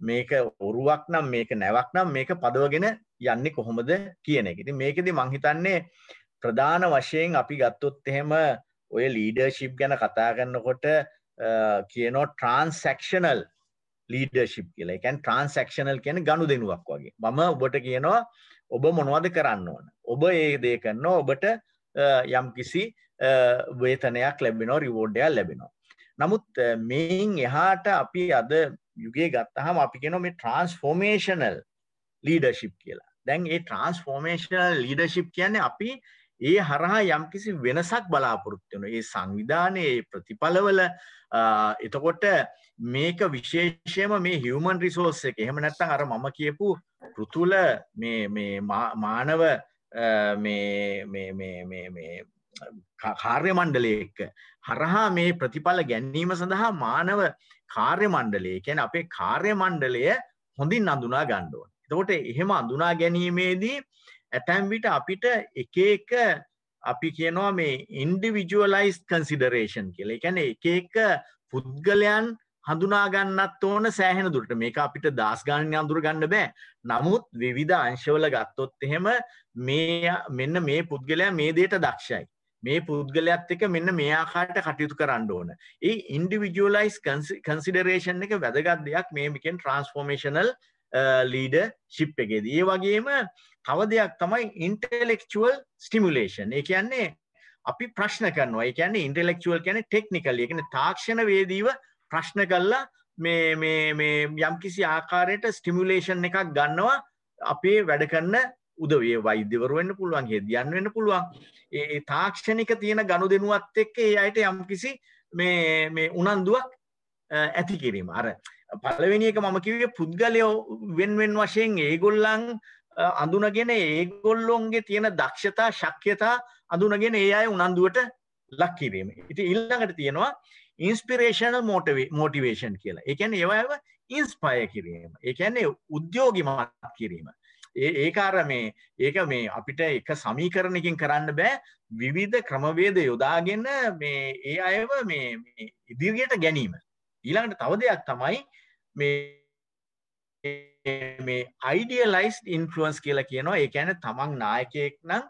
මේක ඔරුවක් නම් මේක නැවක් නම් මේක පදවගෙන යන්නේ කොහොමද කියන එක. ඉතින් මේකෙදි මං හිතන්නේ ප්‍රධාන වශයෙන් අපි ගත්තොත් එහෙම ඔය ලීඩර්ෂිප් ගැන කතා කරනකොට කියනෝ ට්‍රාන්සක්ෂනල් ලීඩර්ශිප් කියලා එකන් ට්‍රන්සක්ෂනල් කියන ගණු දෙනුවක් වගේ මම ඔබට කියනවා ඔබ මොනවද කරන්න ඕන ඔබ ඒ දේ කරන්න ඔබට යම් කිසි වේතනයක් ලැබෙනෝ රිවෝඩ්ඩයක් ලැබෙනවා. නමුත් මෙයින් එහාට අපි අද යුගේ ගත්තහම අපි කෙනො මේ ට්‍රන්ස්ෆෝර්මේෂනල් ලීඩශිප් කියලා දැන් ඒ ට්‍රන්ස්ෆෝර්මේෂනල් ලීඩශිප් කියන්නේ අපි ඒ හරහා යම්කිසි වෙනසක් බලාපොරොත්තු වෙන ඒ සංවිධානයේ ප්‍රතිඵලවල එතකොට මේක විශේෂයම මේ හිවමන් රිසෝස් එක එහෙම නැත්තම් අර මම කියපු ෘතුල මේ මානව කාර්ය මණ්ඩලය එක්ක හරහා මේ ප්‍රතිඵල ගැනීම සඳහා මානව කාර්ය මණ්ඩලය කියන්නේ අපේ කාර්ය මණ්ඩලය හොඳින් අඳුනා ගන්න ඕනේ. එතකොට එහෙම අඳුනා ගැනීමේදී ඇතැම් විට අපිට එක එක අපි කියනවා මේ ඉන්ඩිවිජුවලයිස් කන්සිඩරේෂන් කියලා. ඒ කියන්නේ එක එක පුද්ගලයන් හඳුනා ගන්නත් ඕන සෑහෙන දුරට. මේක අපිට දාස් ගණන් අඳුර ගන්න බෑ. නමුත් විවිධ අංශවල ගත්තොත් එහෙම මේ මෙන්න මේ පුද්ගලයා මේ දෙයට දක්ෂයි. මේ පුද්ගලයාත් එක්ක මෙන්න මේ ආකාරයට කටයුතු කරන්න ඕන. ඒ ඉන්ඩිවිජුවලයිස් කන්සිඩරේෂන් එක වැදගත් දෙයක් මේ මේකෙන් ට්‍රාන්ස්ෆෝමේෂනල් ලීඩර්ෂිප් එකේදී. ඒ වගේම තව දෙයක් තමයි ඉන්ටෙලෙක්චුවල් ස්ටිමුලේෂන්. ඒ කියන්නේ අපි ප්‍රශ්න කරනවා. ඒ කියන්නේ ඉන්ටෙලෙක්චුවල් කියන්නේ ටෙක්නිකල්. ඒ කියන්නේ තාක්ෂණ වේදීව ප්‍රශ්න කරලා මේ මේ මේ යම්කිසි ආකාරයට ස්ටිමුලේෂන් එකක් ගන්නවා අපේ වැඩ කරන උදවේ වෛද්‍යවරු වෙන්න පුළුවන් හෙදියන් වෙන්න පුළුවන් ඒ තාක්ෂණික තියෙන ගණු දෙනුවත් එක්ක ඒ අයට යම් කිසි මේ මේ උනන්දුවක් ඇති කිරීම අර පළවෙනි එක මම කිව්වේ පුද්ගලයෝ වෙන්වෙන් වශයෙන් ඒගොල්ලන් අඳුනගෙන ඒගොල්ලොන්ගේ තියෙන දක්ෂතා ශක්්‍යතා අඳුනගෙන ඒ අය උනන්දුවට ලක් කිරීම ඉති ඉල්ලඟට තියෙනවා ඉන්ස්පිරේෂනල් මෝටවේ මෝටිවේෂන් කියලා එකැන ඒවව ඉන්ස්පාය කිරීම එකැන්නේ උද්‍යෝගිමත් කිරීම ඒකාර මේ ඒක මේ අපිට එක සමීකරණකින් කරන්න බෑ විවිධ ක්‍රමවේද යොදාගෙන මේ ඒ අයව මේ ඉදිරියට ගැනීම. ඊළඟට තව දෙයක් තමයි මේ මේ අයිඩියලයිස් ඉන්ෆලුවන්ස් කියලා කියනවා ඒ ඇන තමන් නායකයෙක් නම්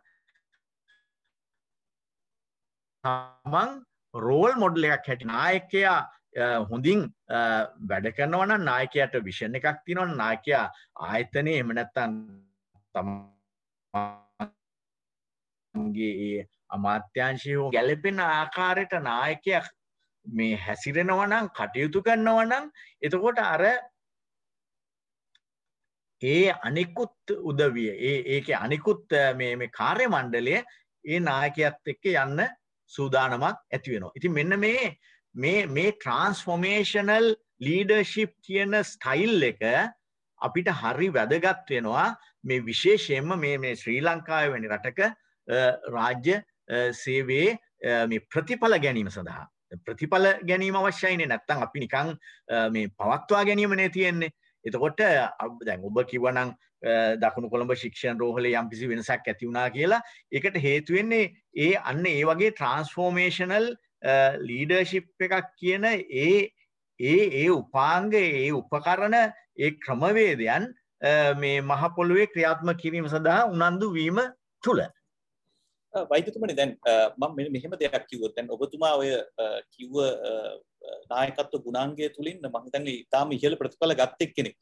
තමන් රෝල් මොඩල එකක් හැටි නායකයා හොඳින් වැඩ කරනවන නායකයට විෂණ එකක් තිනොන් නායකයා ආයතනය එමනැත්තන් තමගේ ඒ අමාත්‍යංශය හෝ ගැලපෙන ආකාරයට නායකයක් මේ හැසිරෙනවනම් කටයුතු කරන්නවනම් එතකොට අර ඒ අනිකුත් උදවිය ඒ ඒක අනිකුත් මේ කාර්ය මණ්ඩලය ඒ නායකයත් එක්ක යන්න සූදානමක් ඇතිවෙනවා. ඉතින් මෙන්න මේ මේ මේ ට්‍රාන්ස්ෆෝමේෂනල් ලීඩර්ශිප් කියන ස්ටයිල් එක අපිට හරි වැදගත් වෙනවා මේ විශේෂයෙන්ම මේ මේ ශ්‍රී ලංකාව වැනි රටක රාජ්‍ය සේවේ මේ ප්‍රතිඵල ගැනීම සඳහා ප්‍රතිඵල ගැනීම අවශ්‍යයිනේ නැත්තම් අපි නිකන් මේ පවත්වා ගැනීමනේ තියෙන්නේ. එතකොට දැන් ඔබ කිව්වනම් දකුණු කොළඹ ශික්ෂණ රෝහලේ යම්කිසි වෙනසක් ඇති වුණා කියලා ඒකට හේතු වෙන්නේ ඒ අන්න ඒ වගේ ට්‍රාන්ස්ෆෝමේෂනල් ලීඩර්ශිප් එකක් කියන ඒ ඒ ඒ උපාංග ඒ උපකරණ ඒ ක්‍රමවේදයන් මේ මහපොළුවේ ක්‍රියාත්ම කිරීම සඳහා උනන්දු වීම තුළ වෛදතුමනි දැන් මම මෙන්න මෙහෙම දෙයක් කිව්වොත් දැන් ඔබතුමා ඔය කිව්ව නායකත්ව ගුණාංගය තුලින් මම හිතන්නේ ඊටාම ඉහළ ප්‍රතිඵල ගත් එක්කෙනෙක්.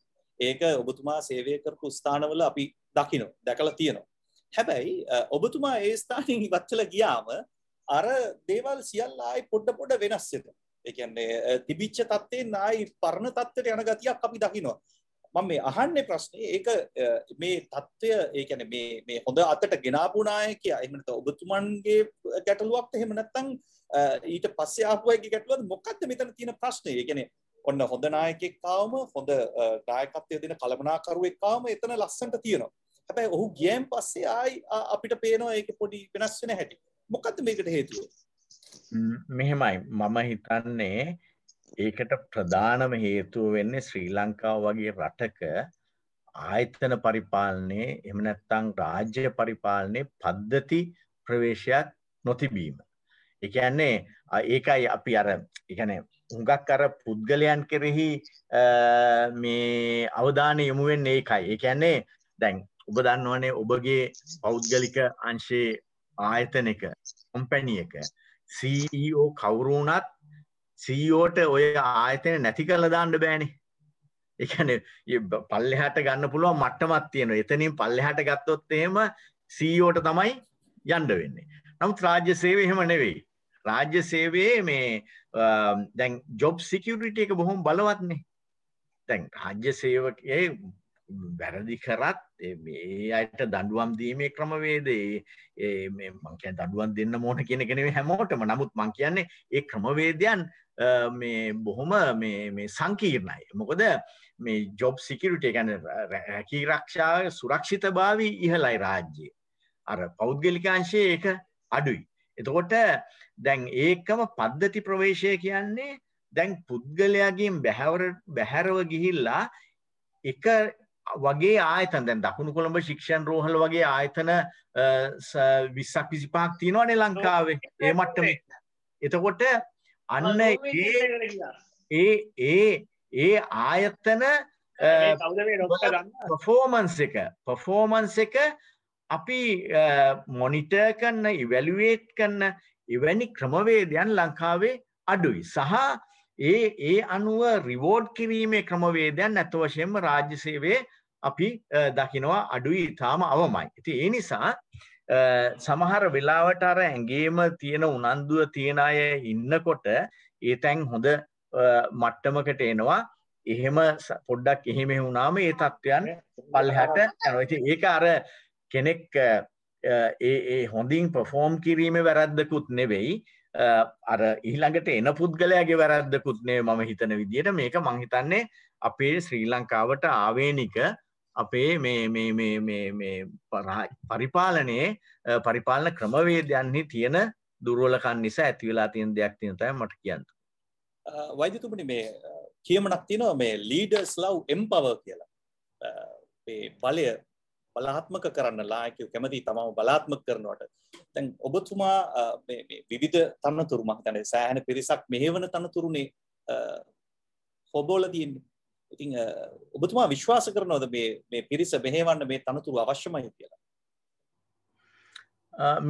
ඒක ඔබතුමා සේවය කරපු ස්ථානවල අපි දකිනවා, දැකලා තියෙනවා. හැබැයි ඔබතුමා ඒ ස්ථානෙන් ඉවත් වෙලා ගියාම අර දේවල් සියල්ල ආයි පොඩ පොඩ වෙනස් වෙනවා. ඒ කියන්නේ තිබිච්ච தත්යෙන් ආයි පරණ தත්යට යන ගතියක් අපි දකිනවා. මම මේ අහන්නේ ප්‍රශ්නේ ඒක මේ தත්වය ඒ කියන්නේ මේ මේ හොඳ අතට ගෙනාපු නායකයා එහෙම නැත්නම් ඔබතුමන්ගේ ගැටලුවක්ද එහෙම නැත්නම් ඊට පස්සේ ආපු අයගේ ගැටලුවද මොකක්ද මෙතන තියෙන ප්‍රශ්නේ? ඒ කියන්නේ ඔන්න හොඳ නායකෙක් ආවම හොඳ නායකත්වය දෙන කළමනාකරුවෙක් ආවම එතන ලස්සනට තියෙනවා. හැබැයි ඔහු ගියන් පස්සේ ආයි අපිට පේනවා ඒක පොඩි වෙනස් වෙන හැටි. මොකක්ද මේකට හේතුව මෙහෙමයි මම හිතන්නේ ඒකට ප්‍රධානම හේතුව වෙන්නේ ශ්‍රී ලංකාව වගේ රටක ආයතන පරිපාලනයේ එහෙම නැත්නම් රාජ්‍ය පරිපාලනයේ පද්ධති ප්‍රවේශයක් නොතිබීම. ඒ කියන්නේ ඒකයි අපි අර ඒ කියන්නේ හුඟක් අර පුද්ගලයන් කෙරෙහි මේ අවධානය යොමු වෙන්නේ ඒකයි. ඒ කියන්නේ දැන් ඔබ දන්නවනේ ඔබගේ පෞද්ගලික අංශයේ ආයතනක කොම්පැනියක CEO කවුරු වුණත් CEOට ඔය ආයතන නැති කරලා දාන්න බෑනේ. ඒ කියන්නේ පල්ලෙහාට ගන්න පුළුවන් මට්ටමක් තියෙනවා. එතනින් පල්ලෙහාට ගත්තොත් එහෙම CEOට තමයි යන්න වෙන්නේ. නමුත් රාජ්‍ය සේවය එහෙම නෙවෙයි. රාජ්‍ය සේවයේ මේ දැන් ජොබ් සිකියුරිටි එක බොහොම බලවත්නේ. දැන් රාජ්‍ය සේවකයේ වැරදි කරත් මේ අයට දඩුවම් දීමේ ක්‍රමවේදේ මංකය දඩුවන් දෙන්න මෝන කියන කෙනෙව හැමෝටම නමුත් මං කියන්නේ ඒ ක්‍රමවේදයන් මේ බොහොම සංකීර්ණයි. මොකද මේ ජොබ් සිකිරුට ගැන රැකීරක්ෂාව සුරක්ෂිත භාවී ඉහලයි රාජ්‍යය. අර පෞද්ගලිකාංශයේ ඒක අඩුයි. එතකොට දැන් ඒකම පද්ධති ප්‍රවේශය කියන්නේ දැන් පුද්ගලයාගින් බැහැවර බැහැරව ගිහිල්ලා එක වගේ ආයතන දැන් දකුණු කොළඹ ශික්ෂන් රෝහල වගේ ආයතන 20ක් 25ක් තියෙනවානේ ලංකාවේ ඒ මට්ටමේ. එතකොට අන්න ඒ ඒ ඒ ඒ ආයතන පර්ෆෝමන්ස් එක පර්ෆෝමන්ස් එක අපි මොනිටර් කරන ඉවැලුවේට් කරන එවැනි ක්‍රමවේදයන් ලංකාවේ අඩුයි සහ ඒ ඒ අනුව රිවෝඩ් කිරීමේ ක්‍රමවේදයන් නැත වශයෙන්ම රාජ්‍ය සේවයේ අපි දකිනවා අඩුයි ඉතාම අවමයි. ඉතින් ඒ නිසා සමහර වෙලාවට අර ඇඟේම තියෙන උනන්දුව තියෙන අය ඉන්නකොට ඒ තැන් හොඳ මට්ටමකට එනවා. එහෙම පොඩ්ඩක් එහෙම වුණාම ඒ තත්ත්වයන් පල්හැට යනවා. ඉතින් ඒක අර කෙනෙක් ඒ ඒ හොඳින් පර්ෆෝම් කිරීම වැරද්දකුත් නෙවෙයි. අර ඊළඟට එන පුද්ගලයාගේ වැරද්දකුත් නේ මම හිතන විදිහට මේක මං හිතන්නේ අපේ ශ්‍රී ලංකාවට ආවේනික අපේ පරිපාලනයේ පරිපාලන ක්‍රමවේදයන්නේ තියෙන දුරුවලකන් නිසා ඇතිවෙලා තියෙන දෙයක් තිනතයි මට කියන්න. වෛදතුමනි මේ කියමනක් තිනව මේ ලීඩර්ස් ලව් එම්පව කියලා බලය බලාත්මක කරන්න ලායකයෝ කැමති තමම බලාත්මක කරනවට තැන් ඔබතුමා විවිධ තන්නතුරුමක් තැන සෑහන පිරිසක් මෙහවන තනතුරුණේ හොබෝල තියන්නේ ඉතින් ඔබතුමා විශ්වාස කරනවද මේ මේ පිරිස මෙහෙවන්න මේ තනතුරු අවශ්‍යමයි කියලා?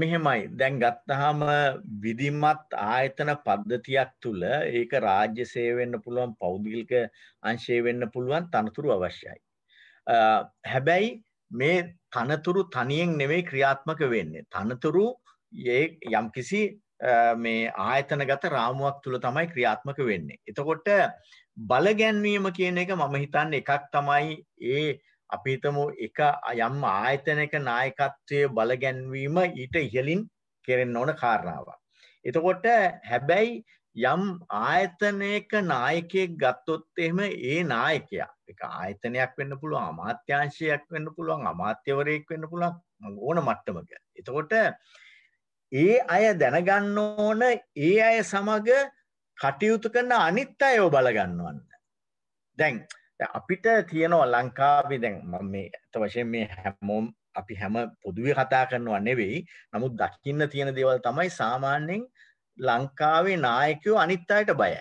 මෙහෙමයි දැන් ගත්තාම විධිමත් ආයතන පද්ධතියක් තුල ඒක රාජ්‍ය සේවෙන්න පුළුවන් පෞද්ගලික අංශය වෙන්න පුළුවන් තනතුරු අවශ්‍යයි. හැබැයි මේ තනතුරු තනියෙන් නෙවෙයි ක්‍රියාත්මක වෙන්නේ. තනතුරු යම්කිසි මේ ආයතනගත රාමුවක් තුල තමයි ක්‍රියාත්මක වෙන්නේ. එතකොට බලගැන්වීම කියන එක මම හිතන්නේ එකක් තමයි ඒ අපි හිතමු එක යම් ආයතනයක නායකත්වයේ බලගැන්වීම ඊට ඉහළින් කෙරෙන්න ඕන කාරණාවක්. එතකොට හැබැයි යම් ආයතනයක නායකයෙක් ගත්තොත් එහෙම ඒ නායකයා එක ආයතනයක් වෙන්න පුළුවන් අමාත්‍යංශයක් වෙන්න පුළුවන් අමාත්‍යවරයෙක් වෙන්න පුළුවන් ඕන මට්ටමක. එතකොට ඒ අය දැනගන්න ඕන ඒ අය සමග කටයුතු කරන අනිත් අය ඒව බලගන්නවන්න. දැන් අපිට තියෙනවා ලංකාවේ දැන් මම මේ අත වශයෙන් මේ හැමෝම් අපි හැම පොදුවේ කතා කරනවා නෙවෙයි. නමුත් දකින්න තියෙන දේවල් තමයි සාමාන්‍යයෙන් ලංකාවේ නායකයෝ අනිත් අයට බයයි.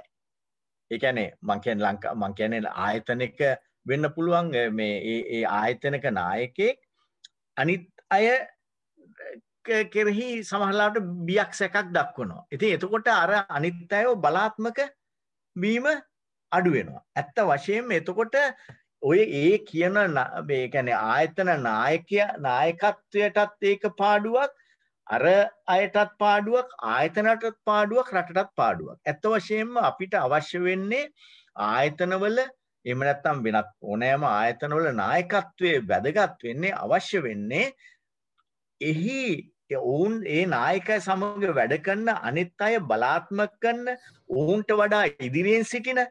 ඒ කියන්නේ මං කියන්නේ ලංකා මං කියන්නේ ආයතනයක වෙන්න පුළුවන් මේ ඒ ආයතනක නායකයෙක් අනිත් අය කෙරෙහි සමහරලාට බියක් සැකක් දක්වනවා. ඉතින් එතකොට අර අනිත් අයව බලාත්මක වීම අඩු වෙනවා. ඇත්ත වශයෙන්ම එතකොට ඔය ඒ කියන මේ කියන්නේ ආයතන නායකයා නායකත්වයටත් ඒක පාඩුවක් අර අයටත් පාඩුවක් ආයතනටත් පාඩුවක් රටටත් පාඩුවක්. ඇත්ත වශයෙන්ම අපිට අවශ්‍ය වෙන්නේ ආයතනවල එහෙම නැත්නම් වෙනත් ඕනෑම ආයතනවල නායකත්වයේ වැදගත් වෙන්නේ අවශ්‍ය වෙන්නේ එහි ඔවුන් ඒ නායකය සමඟ වැඩ කරන අනිත් අය බලාත්මක කරන ඔවුන්ට වඩා ඉදිරියෙන් සිටින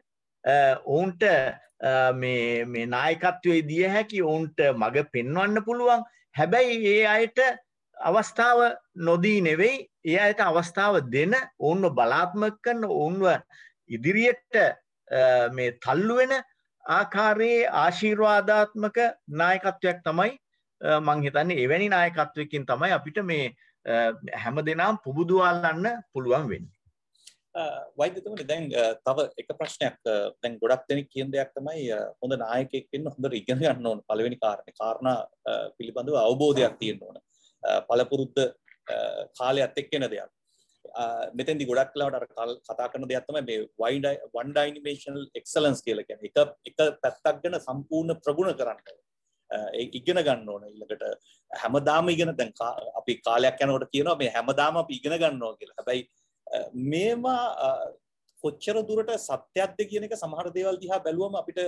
ඔවුන්ට මේ නායකත්වයේ දිය හැකි ඔවුන්ට මඟ පෙන්වන්න පුළුවන් හැබැයි ඒ අයට අවස්ථාව නොදී නෙවෙයි ඒ අයට අවස්ථාව දෙන ඔවුන්ව බලාත්මක කරන ඔවුන්ව ඉදිරියට මේ තල්ලු වෙන ආකාරයේ ආශීර්වාදාත්මක නායකත්වයක් තමයි මං හිතන්නේ එවැනි නායකත්වයකින් තමයි අපිට මේ හැම දෙනාම් පුබුදුවල්ලන්න පුළුවන් වෙන්න. වෛද්‍යතුමනි දැන් තව එක ප්‍රශ්නයක් දැන් ගොඩක් දෙනෙක් කියන දෙයක් තමයි හොඳ නායකයෙක් වෙන්න හොඳට ඉගෙන ගන්න ඕන පළවෙනි කාරණේ කාරණා පිළිබඳව අවබෝධයක් තියෙන්න ඕන. පළපුරුද්ද කාලයත් එක්ක එන දෙයක්. මෙතැදි ගොඩක් කලාවට අර කතා කරන දෙයක් තමයි මේ වයිඩ් වන් ඩයිමේෂනල් එක්සලන්ස් කියලා කියන්නේ එක එක පැත්තක් ගැන සම්පූර්ණ ප්‍රගුණ කරන්න ඕන. ඉගෙන ගන්න ඕන ඊළඟට හැමදාම ඉගෙන දැන් අපි කාලයක් යනකොට කියනවා මේ හැමදාම අපි ඉගෙන ගන්නවා කියලා. හැබැයි මේවා කොච්චර දුරට සත්‍යයක්ද කියන එක සමහර දේවල් දිහා බැලුවම අපිට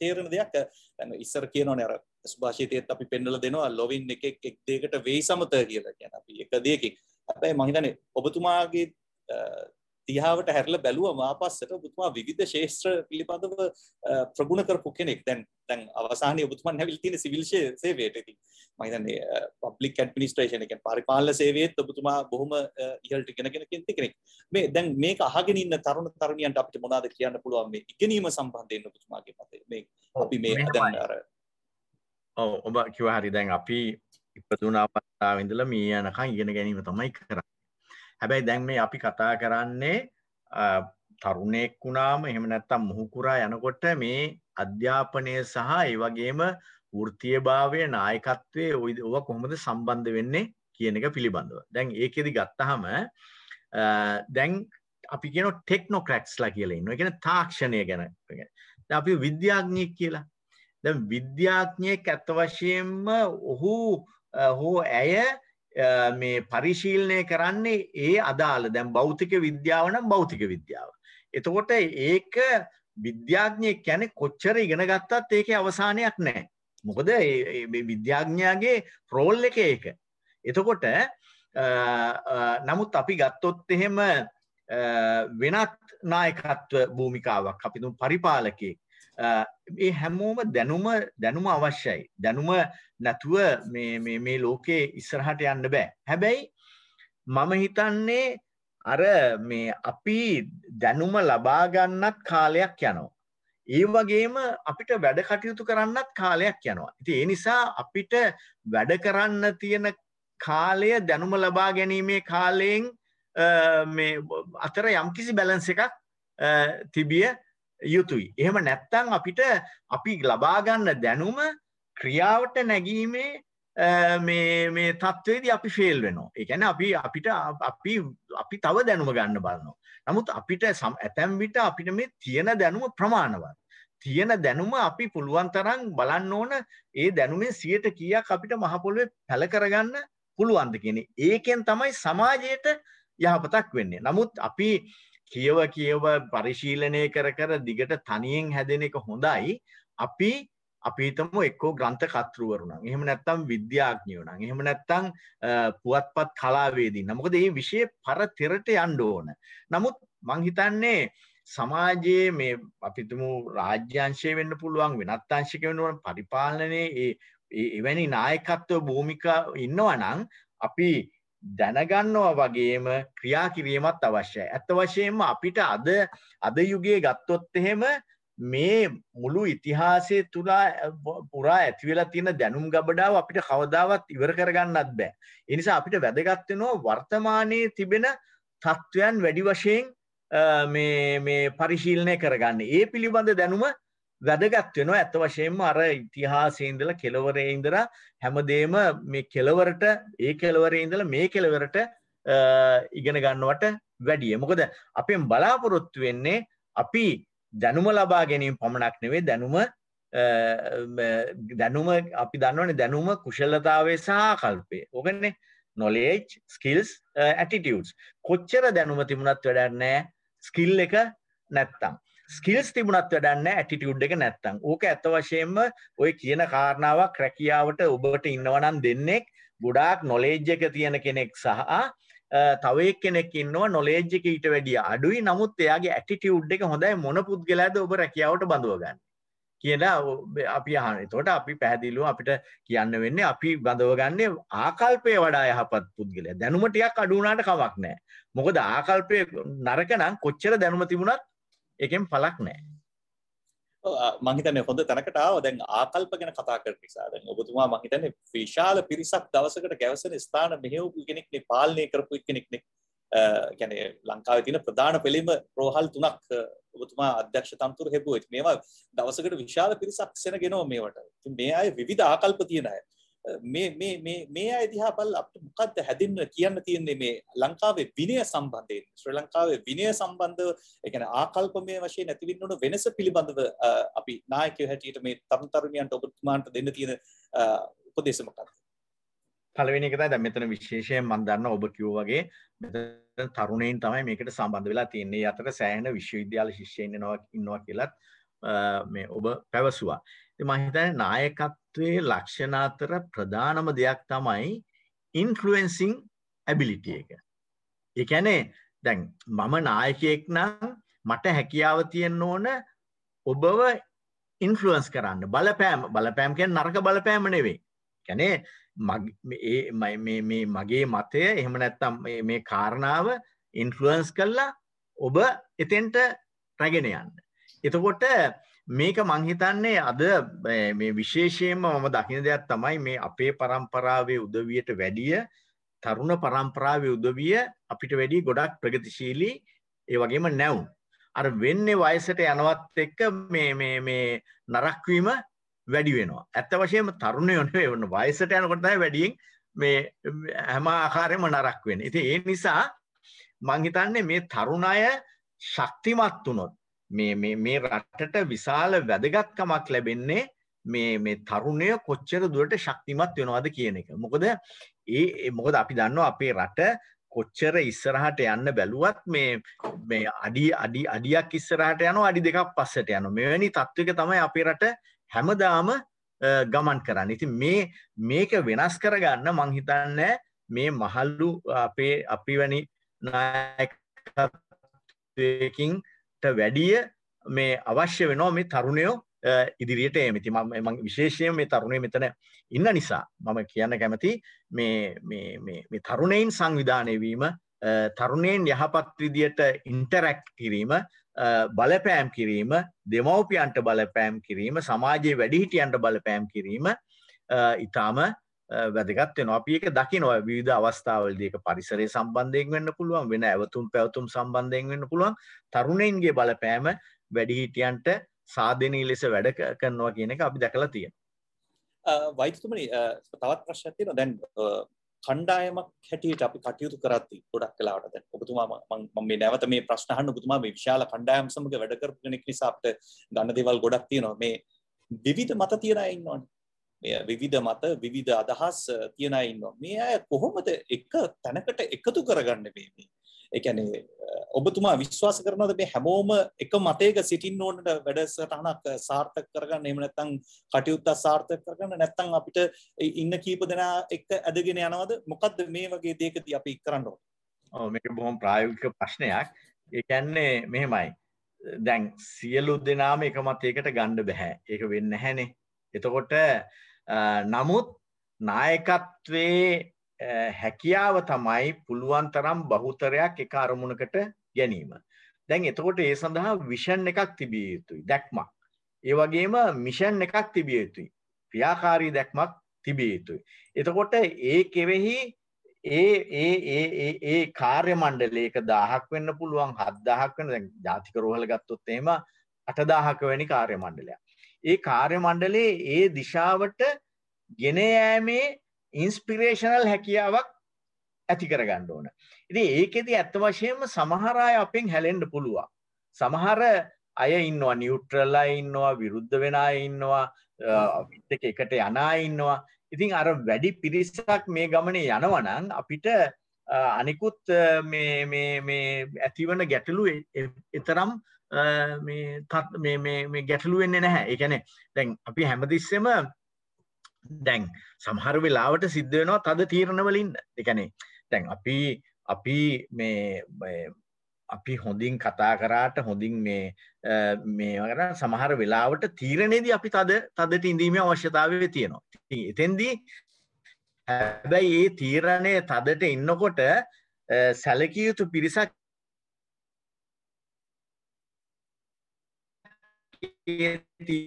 තේරෙන දෙයක් දැන් ඉස්සර කියනවනේ අර සුභාෂිතයේත් අපි පෙන්වලා දෙනවා ලොවින් එකෙක් එක් දෙයකට වෙයි සමත කියලා කියන අපි එක දෙයකින්. හැබැයි මම හිතන්නේ ඔබතුමාගේ දිහාවට හැරල බැලුව මාපස්සට ඔබතුමා විධ ශේෂත්‍ර පිළිබඳව ප්‍රගුණ කරපු කෙනෙක් දැන් දැන් අවසාන ඔබතුමන් හැවිල් තියෙන සිවිල් සේවයට ඉතින් මම හිතන්නේ පබ්ලික් ඇඩ්මිනිස්ට්‍රේෂන් එකෙන් පරිපාලන සේවයේත් ඔබතුමා බොහොම ඉහළට ඉගෙනගෙන කෙනෙක් කෙනෙක් මේ දැන් මේක අහගෙන ඉන්න තරුණ තරුණියන්ට අපිට මොනවද කියන්න පුළුවන් මේ ඉගෙනීම සම්බන්ධයෙන් ඔබතුමාගේ මතය මේ අපි මේ දැන් අර ඔව් ඔබ කිව්වා හරි දැන් අපි ඉපදුන අවස්ථාවේ ඉඳලා මී යනකම් ඉගෙන ගැනීම තමයි කරන්නේ හැබැයි දැන් මේ අපි කතා කරන්නේ තරුණෙක් වුණාම එහෙම නැත්තම් මුහුකුරා යනකොට මේ අධ්‍යාපනය සහ ඒ වගේම වෘතියභාවය නායකත්වය ඔව කොහොමද සම්බන්ධ වෙන්නේ කියන එක පිළිබඳව. දැන් ඒකෙදි ගත්තහම දැන් අපි කියන ටෙක්නොක්‍රක්ස්ලා කියලා ඉන්න එකන තාක්ෂණය ගැන අපි විද්‍යාඥයෙක් කියලා. දැ විද්‍යාඥයෙක් ඇත්ත වශයෙන්ම ඔහු හෝ ඇය මේ පරිශීලනය කරන්නේ ඒ අදාළ දැන් භෞතික විද්‍යාව නම් භෞතික විද්‍යාව. එතකොට ඒක විද්‍යාඥයෙක් කියන්නේ කොච්චර ඉගෙන ගත්තත් ඒකේ අවසානයක් නැහැ. මොකද මේ විද්‍යාඥයාගේ රෝල් එක ඒක. එතකොට නමුත් අපි ගත්තොත් එහෙම වෙනත් නායකත්ව භූමිකාවක් අපි තුන් පරිපාලකයෙක් ඒ හැමෝම දැනුම දැනුම අවශ්‍යයි. දැනුම නැතුව මේ ලෝකයේ ඉස්සරහට යන්න බෑ. හැබැයි මම හිතන්නේ අර මේ අපි දැනුම ලබාගන්නත් කාලයක් යනවා. ඒ වගේම අපිට වැඩ කටයුතු කරන්නත් කාලයක් යනවා. ඉතින් ඒ නිසා අපිට වැඩ කරන්න තියෙන කාලය දැනුම ලබා ගැනීමේ කාලයෙන් මේ අතර යම්කිසි බැලන්ස් එකක් තිබිය යුතුයි. එහෙම නැත්තම් අපිට අපි ලබා ගන්න දැනුම ක්‍රියාවට නැගීමේ මේ මේ තත්ත්වේදී අපි ෆේල් වෙනවා. ඒ කියන්නේ අපි අපිට අපි අපි තව දැනුම ගන්න බලනවා. නමුත් අපිට ඇතැම් විට අපිට මේ තියෙන දැනුම ප්‍රමාණවත්. තියෙන දැනුම අපි පුළුවන් තරම් බලන්න ඕන ඒ දැනුමෙන් 100ට කීයක් අපිට මහ පොළවේ පැල කරගන්න පුළුවන්ද කියන ඒකෙන් තමයි සමාජයට යහපතක් වෙන්නේ. නමුත් අපි කියව කියව පරිශීලනය කර කර දිගට තනියෙන් හැදෙන එක හොඳයි අපි අපිතම එක්කෝ ග්‍රන්ථ කතෘවරුණන් එහෙම නැත්තම් විද්‍යාඥයෝනං එහෙම නැත්තං පුවත්පත් කලාවේදී නමුකද ඒ විෂය පර තෙරට යන්ඩ ඕන නමුත් මංහිතන්නේ සමාජයේ මේ අපිතුමු රාජ්‍යංශය වෙන්න පුළුවන් වෙනත් අංශික වෙනුවන පරිපාලනයේ එවැනි නායකත්ව භූමික ඉන්නවනං අපි දැනගන්නවා වගේම ක්‍රියා කිරීමත් අවශ්‍යයි. ඇත්ත වශයෙන්ම අපිට අද අද යුගයේ ගත්තොත් එහෙම මේ මුළු ඉතිහාසය තුලා පුරා ඇතිවෙලා තියෙන දැනුම් ගබඩාව අපිට කවදාවත් ඉවර කරගන්නත් බෑ. ඒ නිසා අපිට වැදගත් වෙනවා වර්තමානයේ තිබෙන තත්වයන් වැඩි වශයෙන් මේ මේ පරිශීලනය කරගන්න. ඒ පිළිබඳ දැනුම වැදගත් වෙනවා ඇත්ත වශයෙන්ම අර ඉතිහාසයේ ඉඳලා කෙලවරේ ඉඳලා හැමදේම මේ කෙලවරට ඒ කෙලවරේ ඉඳලා මේ කෙලවරට ඉගෙන ගන්නවට වැඩිය. මොකද අපෙන් බලාපොරොත්තු වෙන්නේ අපි දැනුම ලබා ගැනීම පමණක් නෙවෙයි දැනුම දැනුම අපි දන්නවනේ දැනුම කුශලතාවයේ සහකල්පය. ඕකනේ knowledge skills uh, attitudes කොච්චර දැනුම තිබුණත් වැඩක් නැහැ skill එක නැත්තම්. ස්කිල්ස් තිබුණත් වැඩන්න ඇටිටියුඩ් එක නැත්තම් ඕක ඇත්ත වශයෙන්ම ඔය කියන කාරණාවක් රැකියාවට ඔබට ඉන්නවනම් දෙන්නෙක් ගොඩාක් නොලේජ් එක තියෙන කෙනෙක් සහ තවයෙක් කෙනෙක් ඉන්නවා නොලේජ් එක ඊට වැඩිය අඩුයි නමුත් එයාගේ ඇටිටියුඩ් එක හොඳයි මොන පුද්ගලයාද ඔබ රැකියාවට බඳව ගන්න කියලා අපි අහන එතකොට අපි පැහැදිලිව අපිට කියන්න වෙන්නේ අපි බඳවගන්නේ ආකල්පය වඩා යහපත් පුද්ගලයා දැනුම ටිකක් අඩු වුණාට කමක් නැහැ මොකද ආකල්පය නරක නම් කොච්චර දැනුම තිබුණත් එකෙන් පලක් නෑ මහිතන හොඳ තැනකටාව දැන් ආකල්ප ගැන කතා කර නිසා දැන් ඔබතුමා මහිතන විශාල පිරිසක් දවසකට ගැවසෙන ස්ථාන මෙහෙවපු කෙනෙක්නෙ පාලනය කරපු කෙනෙක්නෙ ගැන ලංකාවේ තියෙන ප්‍රධාන පෙළීම රෝහල් තුනක් ඔබතුමා අධ්‍යක්ෂ තන්තුර හෙබුවත් මේවා දවසකට විශාල පිරිසක් සෙනගෙනවා මේවට මේ අය විධ ආකල්ප තියෙන අය මේ මේ මේ මේ අය දිහා බලලා අපිට මොකද්ද හැදින්න කියන්න තියෙන්නේ මේ ලංකාවේ විනය සම්බන්ධයෙන් ශ්‍රී ලංකාවේ විනය සම්බන්ධව ඒ කියන්නේ ආකල්පමය වශයෙන් ඇතිවෙන්න උන වෙනස පිළිබඳව අපි නායකයෝ හැටියට මේ තරුණ තරුණියන්ට ඔබතුමාන්ට දෙන්න තියෙන උපදේශ මොකක්ද පළවෙනි එක තමයි දැන් මෙතන විශේෂයෙන් මම දන්න ඔබ කිව්වා වගේ මෙතන තරුණයින් තමයි මේකට සම්බන්ධ වෙලා තියෙන්නේ. අතර සෑහෙන විශ්වවිද්‍යාල ශිෂ්‍යයින් ඉන්නවා කියලා මේ ඔබ පැවසුවා. මම හිතන්නේ නායකත්වයේ ලක්ෂණ අතර ප්‍රධානම දෙයක් තමයි ඉන්ෆ්ලුවෙන්සින් ඇබිලිටි එක. ඒ කියන්නේ දැන් මම නායකයෙක් නම් මට හැකියාව තියෙන්න ඕන ඔබව ඉන්ෆ්ලුවන්ස් කරන්න බලපෑම් බලපෑම් කියන්නේ නරක බලපෑම නෙවෙයි. කියන්නේ මේ මගේ මතය එහෙම නැත්තම් මේ කාරණාව ඉන්ෆ්ලුවන්ස් කළා ඔබ එතෙන්ට රැගෙන යන්න. එතකොට මේක මං හිතන්නේ අද මේ විශේෂයෙන්ම මම දකින දෙයක් තමයි මේ අපේ પરම්පරාවේ උදවියට වැඩිය තරුණ પરම්පරාවේ උදවිය අපිට වැඩි ගොඩක් ප්‍රගතිශීලී ඒ වගේම නැවුම්. අර වෙන්නේ වයසට යනවත් එක්ක මේ මේ මේ නරක් වීම වැඩි වෙනවා. ඇත්ත වශයෙන්ම තරුණයෝ නෙවෙයි වුණ වයසට යනකොට තමයි වැඩියෙන් මේ හැම ආකාරයෙන්ම නරක් වෙන්නේ. ඉතින් ඒ නිසා මං හිතන්නේ මේ තරුණ අය ශක්තිමත් වුණොත් මේ මේ රටට විශාල වැදගත්කමක් ලැබෙන්නේ මේ මේ තරුණය කොච්චර දුරට ශක්තිමත් වෙනවාද කියන එක. මොකද ඒ මොකද අපි දන්නවා අපේ රට කොච්චර ඉස්සරහට යන්න බැලුවත් මේ මේ අඩි අඩි අඩියක් ඉස්සරහට යනවා අඩි දෙකක් පස්සට යනවා. මෙවැනි තත්ත්වයක තමයි අපේ රට හැමදාම ගමන් කරන්න. ඉතින් මේ මේක වෙනස් කරගන්න මං හිතන්නේ මේ මහල්ලු අපේ අපි වැනි නායකත්වයකින් වැඩිය මේ අවශ්‍ය වෙනෝ මේ තරුණයෝ ඉදිරියට එමති ම විශේෂය මේ තරුණය මෙතන ඉන්න නිසා මම කියන්න කැමති මේ තරුණයින් සංවිධානයවීම තරුණයෙන් යහපත් විදියට ඉන්ටරැක්් කිරීම බලපෑම් කිරීම දෙමවපියන්ට බලපෑම් කිරීම සමාජයේ වැඩිහිටියන්ට බලපෑම් කිරීම ඉතාම වැදගත් වෙනවා අපි ඒක දකිනවා විවිධ අවස්ථාවලදී ඒක පරිසරය සම්බන්ධයෙන් වෙන්න පුළුවන් වෙන ඇවතුම් පැවතුම් සම්බන්ධයෙන් වෙන්න පුළුවන් තරුණයින්ගේ බලපෑම වැඩිහිටියන්ට සාධනී ලෙස වැඩ කරනවා කියන එක අපි දැකලා තියෙනවා වෛද්‍යතුමනි තවත් ප්‍රශ්නයක් තියෙනවා දැන් කණ්ඩායමක් හැටියට අපි කටයුතු කරද්දී ගොඩක් වෙලාවට දැන් ඔබතුමා මම මේ නැවත මේ ප්‍රශ්න අහන්න ඔබතුමා මේ විශාල කණ්ඩායම් සමග වැඩ කරපු කෙනෙක් නිසා අපිට ගන්න දේවල් ගොඩක් තියෙනවා මේ විවිධ මත තියන අය ඉන්නවනේ විවිධ මත විවිධ අදහස් තියෙන අය ඉන්නවා. මේ අය කොහොමද එක තැනකට එකතු කරගන්න මේ මේ? ඒ කියන්නේ ඔබතුමා විශ්වාස කරනවද මේ හැමෝම එක මතයක සිටින්න ඕනට වැඩසටහනක් සාර්ථක කරගන්න එහෙම නැත්නම් කටයුත්ත සාර්ථක කරගන්න නැත්නම් අපිට ඉන්න කීප දෙනා එක්ක ඇදගෙන යනවද මොකද්ද මේ වගේ දෙයකදී අපි කරන්න ඕනේ? ඔව් මේක බොහොම ප්‍රායෝගික ප්‍රශ්නයක්. ඒ කියන්නේ මෙහෙමයි. දැන් සියලු දෙනාම එක මතයකට ගන්න බෑ. ඒක වෙන්නේ නැහනේ. එතකොට නමුත් නායකත්වේ හැකියාව තමයි පුළුවන් තරම් බහුතරයක් එක අරමුණකට ගැනීම. දැන් එතකොට ඒ සඳහා විෂන් එකක් තිබිය යුතුයි දැක්මක්. ඒ වගේම මිෂන් එකක් තිබිය යුතුයි. ක්‍රියාකාරී දැක්මක් තිබිය යුතුයි. එතකොට ඒ කෙරෙහි ඒ ඒ ඒ ඒ ඒ කාර්ය මණ්ඩලයක 1000ක් වෙන්න පුළුවන් 7000ක් වෙන දැන් ජාතික රෝහල ගත්තොත් එහෙම 8000ක වැනි කාර්ය මණ්ඩලයක්. ඒ කාර්ය මණ්ඩලේ ඒ දිශාවට ගෙන යෑමේ ඉන්ස්පිරේෂනල් හැකියාවක් ඇති කරගන්න ඕන. ඉතින් ඒකෙදි ඇත්ත වශයෙන්ම සමහර අය අපෙන් හැලෙන්න පුළුවන්. සමහර අය ඉන්නවා නියුට්‍රල් අය ඉන්නවා විරුද්ධ වෙන අය ඉන්නවා අපිත් එක්ක එකට යන අය ඉන්නවා. ඉතින් අර වැඩි පිරිසක් මේ ගමනේ යනවා නම් අපිට අනිකුත් මේ මේ මේ ඇතිවන ගැටලු එතරම් ගැටලුවෙන්න නැහැ එකන දැන් අපි හැමතිස්සම දැන් සමහර වෙලාවට සිද්ධවෙනවා තද තීරණවලින් එකනේ දැන් අපි අපි මේ අපි හොඳින් කතා කරාට හොඳින් මේ මේ වගර සමහර වෙලාවට තීරණයේදී අපි තද තදට ඉඳීමේ අවශ්‍යතාවය තියෙනවා එතෙන්දී හැබැයි ඒ තීරණය තදට ඉන්නකොට සැලකිය යුතු පිරිසක් නිවැරදි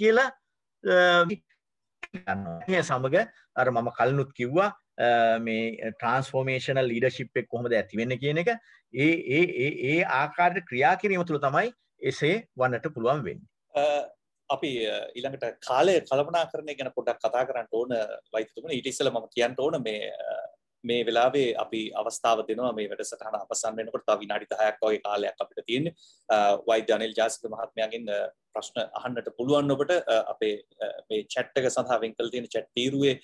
කියලා සමග අර මම කලනුත් කිව්වා මේ ට්‍රන්ස්ෆෝර්මේෂනල් ලීඩශිප් එක් කොහොමද ඇතිවෙන්න කියන එක ඒ ඒ ඒ ඒ ආකාරයට ක්‍රියා කිරීම තුළ තමයි එසේ වන්නට පුළුවන් වෙන්නේ. අපි ඊළඟට කාලය කළමනා කරණය ගැන පොඩක් කතා කරන්න ඕන වෛතතුමන ඊට ඉස්සෙල්ලා මම කියන්න ඕන මේ මේ වෙලාවේ අපි අවස්ථාව දෙනවා මේ වැඩසටහන අවසන් වෙනකොට තව විනාඩි 10ක් වගේ කාලයක් අපිට තියෙන්නේ වෛද්‍ය අනිල් ජාසික මහත්මයාගෙන් ප්‍රශ්න අහන්නට පුළුවන් ඔබට අපේ මේ chat එක සඳහා වෙන් කළ තියෙන chat තීරුවේ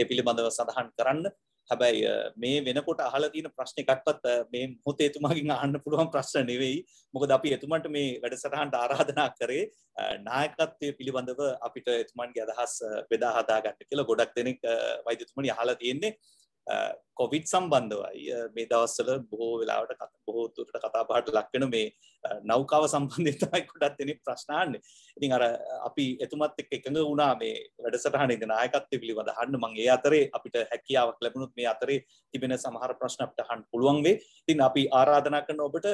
ඒ පිළිබඳව සඳහන් කරන්න හැබැයි මේ වෙනකොට අහලා තියෙන ප්‍රශ්න එකක්වත් මේ මොහොතේ එතුමාගෙන් අහන්න පුළුවන් ප්‍රශ්න නෙවෙයි මොකද අපි එතුමන්ට මේ වැඩසටහනට ආරාධනා කරේ නායකත්වය පිළිබඳව අපිට එතුමන්ගේ අදහස් බෙදා හදා ගන්න කියලා ගොඩක් දෙනෙක් වෛද්‍යතුමනි අහලා තියෙන්නේ කොවිඩ් සම්බන්ධවයි මේ දවස්සල බොහෝ වෙලාවට බොහෝතුට කතාපාට ලක්වෙන මේ නෞකාව සම්බන්ධතයි කොඩත් එන ප්‍රශ්නාන්නේ ඉතින් අර අපි එතුමත් එක් එකඟ වුණා මේ වැඩසටහන එක නායකත්ව පිළිබඳ හන්න මං ඒ අතරේ අපිට හැකියාවක් ලැබුණුත් මේ අතරේ තිබෙන සමහර ප්‍රශ්න අපිට අහන්න පුළුවන් වේ ඉතින් අපි ආරාධනා කරන ඔබට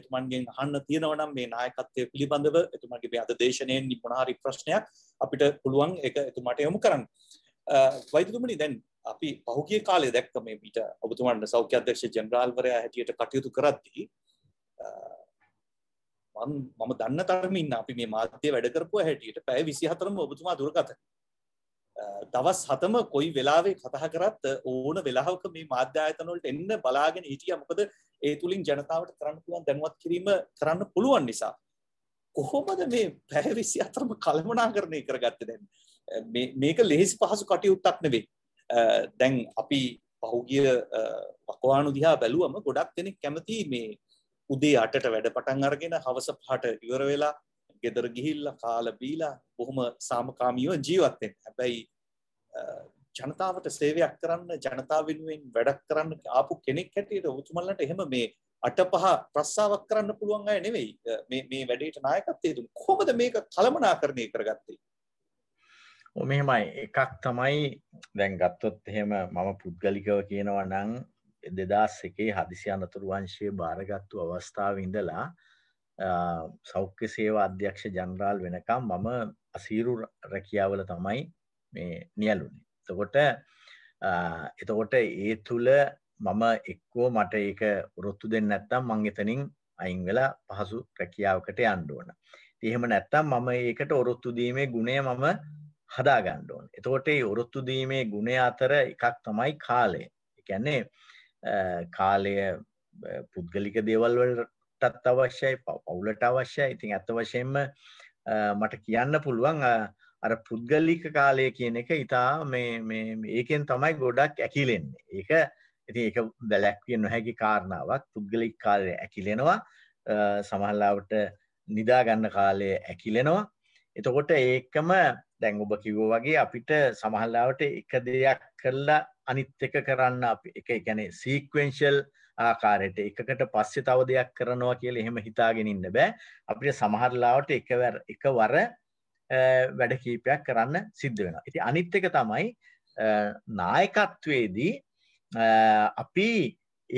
එතුමන්ගෙන් අහන්න තියෙනවා නම් මේ නායකත්වය පිළිබඳව එතුමන්ගේ මේ අද දේශනයෙන් මොනහරි ප්‍රශ්නයක් අපිට පුළුවන් ඒක එතුමාට යොමු කරන්න වෛද්‍යතුමනි දැන් අපි පහුගිය කාලේ දැක්ක මේ මීට ඔබතුමන්ට සෞඛ්‍ය අධ්‍යක්ෂ ජෙනරාල්වරයා හැටියට කටයුතු කරද්දී මම මම දන්න තරමින් ඉන්න අපි මේ මාධ්‍ය වැඩ කරපුවා හැටියට පැය 24ම ඔබතුමා දුරගත. දවස් 7ම කොයි වෙලාවෙ කතා කරත් ඕන වෙලාවක මේ මාධ්‍ය ආයතන වලට එන්න බලාගෙන හිටියා. මොකද ඒ තුලින් ජනතාවට කරන්න පුළුවන් දැනුවත් කිරීම කරන්න පුළුවන් නිසා. කොහොමද මේ පැය 24ම කළමනාකරණය කරගත්තේ දැන්? මේක ලෙහෙසි පහසු කටයුත්තක් නෙවෙයි. දැන් අපි පහුගිය වකවානු දිහා බැලුවම ගොඩක් දෙනෙක් කැමති මේ උදේ අටට වැඩ පටන් අරගෙන හවස පහට ඉවර වෙලා ගෙදර ගිහිල්ලා කාලා බීලා බොහොම සාමකාමීව ජීවත් වෙන්න. හැබැයි ජනතාවට සේවයක් කරන්න ජනතාව වෙනුවෙන් වැඩක් කරන්න ආපු කෙනෙක් හැටියට ඔබතුමලට එහෙම මේ අට පහ ප්‍රස්සාවක් කරන්න පුළුවන් අය නෙවෙයි. මේ මේ වැඩේට නායකත්වය දුන්න. කොහොමද මේක කළමනාකරණය කරගත්තේ? මෙහෙමයි එකක් තමයි දැන් ගත්තොත් එහෙම මම පුද්ගලිකව කියනව නං දෙදස් එකේ හදිසි අනතුරු වංශය භාරගත්තු අවස්ථාව ඉඳලා සෞඛ්‍ය සේවා අධ්‍යක්ෂ ජනරාල් වෙනකම් මම අසීරු රැකියාවල තමයි මේ නියලුනේ එතකොට එතකොට ඒ තුළ මම එක්කෝ මට ඒක රොත්තු දෙන්න නැත්තම් මං එතනින් අයින් වෙලා පහසු රැකියාවකට යන්න ඕන. එහෙම නැත්තම් මම ඒකට ඔරොත්තු දීමේ ගුණය මම හදා ගණ්ඩ ඕන. එතකොට ඒ ඔරොත්තු දීමේ ගුණය අතර එකක් තමයි කාලය. එකන්නේ කාලය පුද්ගලික දේවල් වලටත් අවශ්‍යයි පවුලට අවශ්‍යයි ඉතින් ඇත්ත වශයෙන්ම මට කියන්න පුළුවන් අර පුද්ගලික කාලය කියන එක ඉතා ඒකෙන් තමයි ගොඩක් ඇකිලෙන්නේ. ඒක ඉති එක බැලැක්විය නොහැකි කාරණාවක් පුද්ගලික් කාලය ඇකිලෙනවා සමහල්ලාවට නිදාගන්න කාලය ඇකිලෙනවා. එතකොට ඒකම දැන් ඔබ කිව්ව වගේ අපිට සමහල්ලාවට එක දෙයක් කරලා අනිත් එක කරන්න අපි එක කියන්නේ සීක්වෙන්ෂල් ආකාරයට එකකට පස්සේ තව දෙයක් කරනවා කියලා එහෙම හිතාගෙන ඉන්න බෑ අපිට සමහරලාවට එකවර එකවර වැඩ කීපයක් කරන්න සිද්ධ වෙනවා. ඉතින් අනිත් එක තමයි නායකත්වයේදී අපි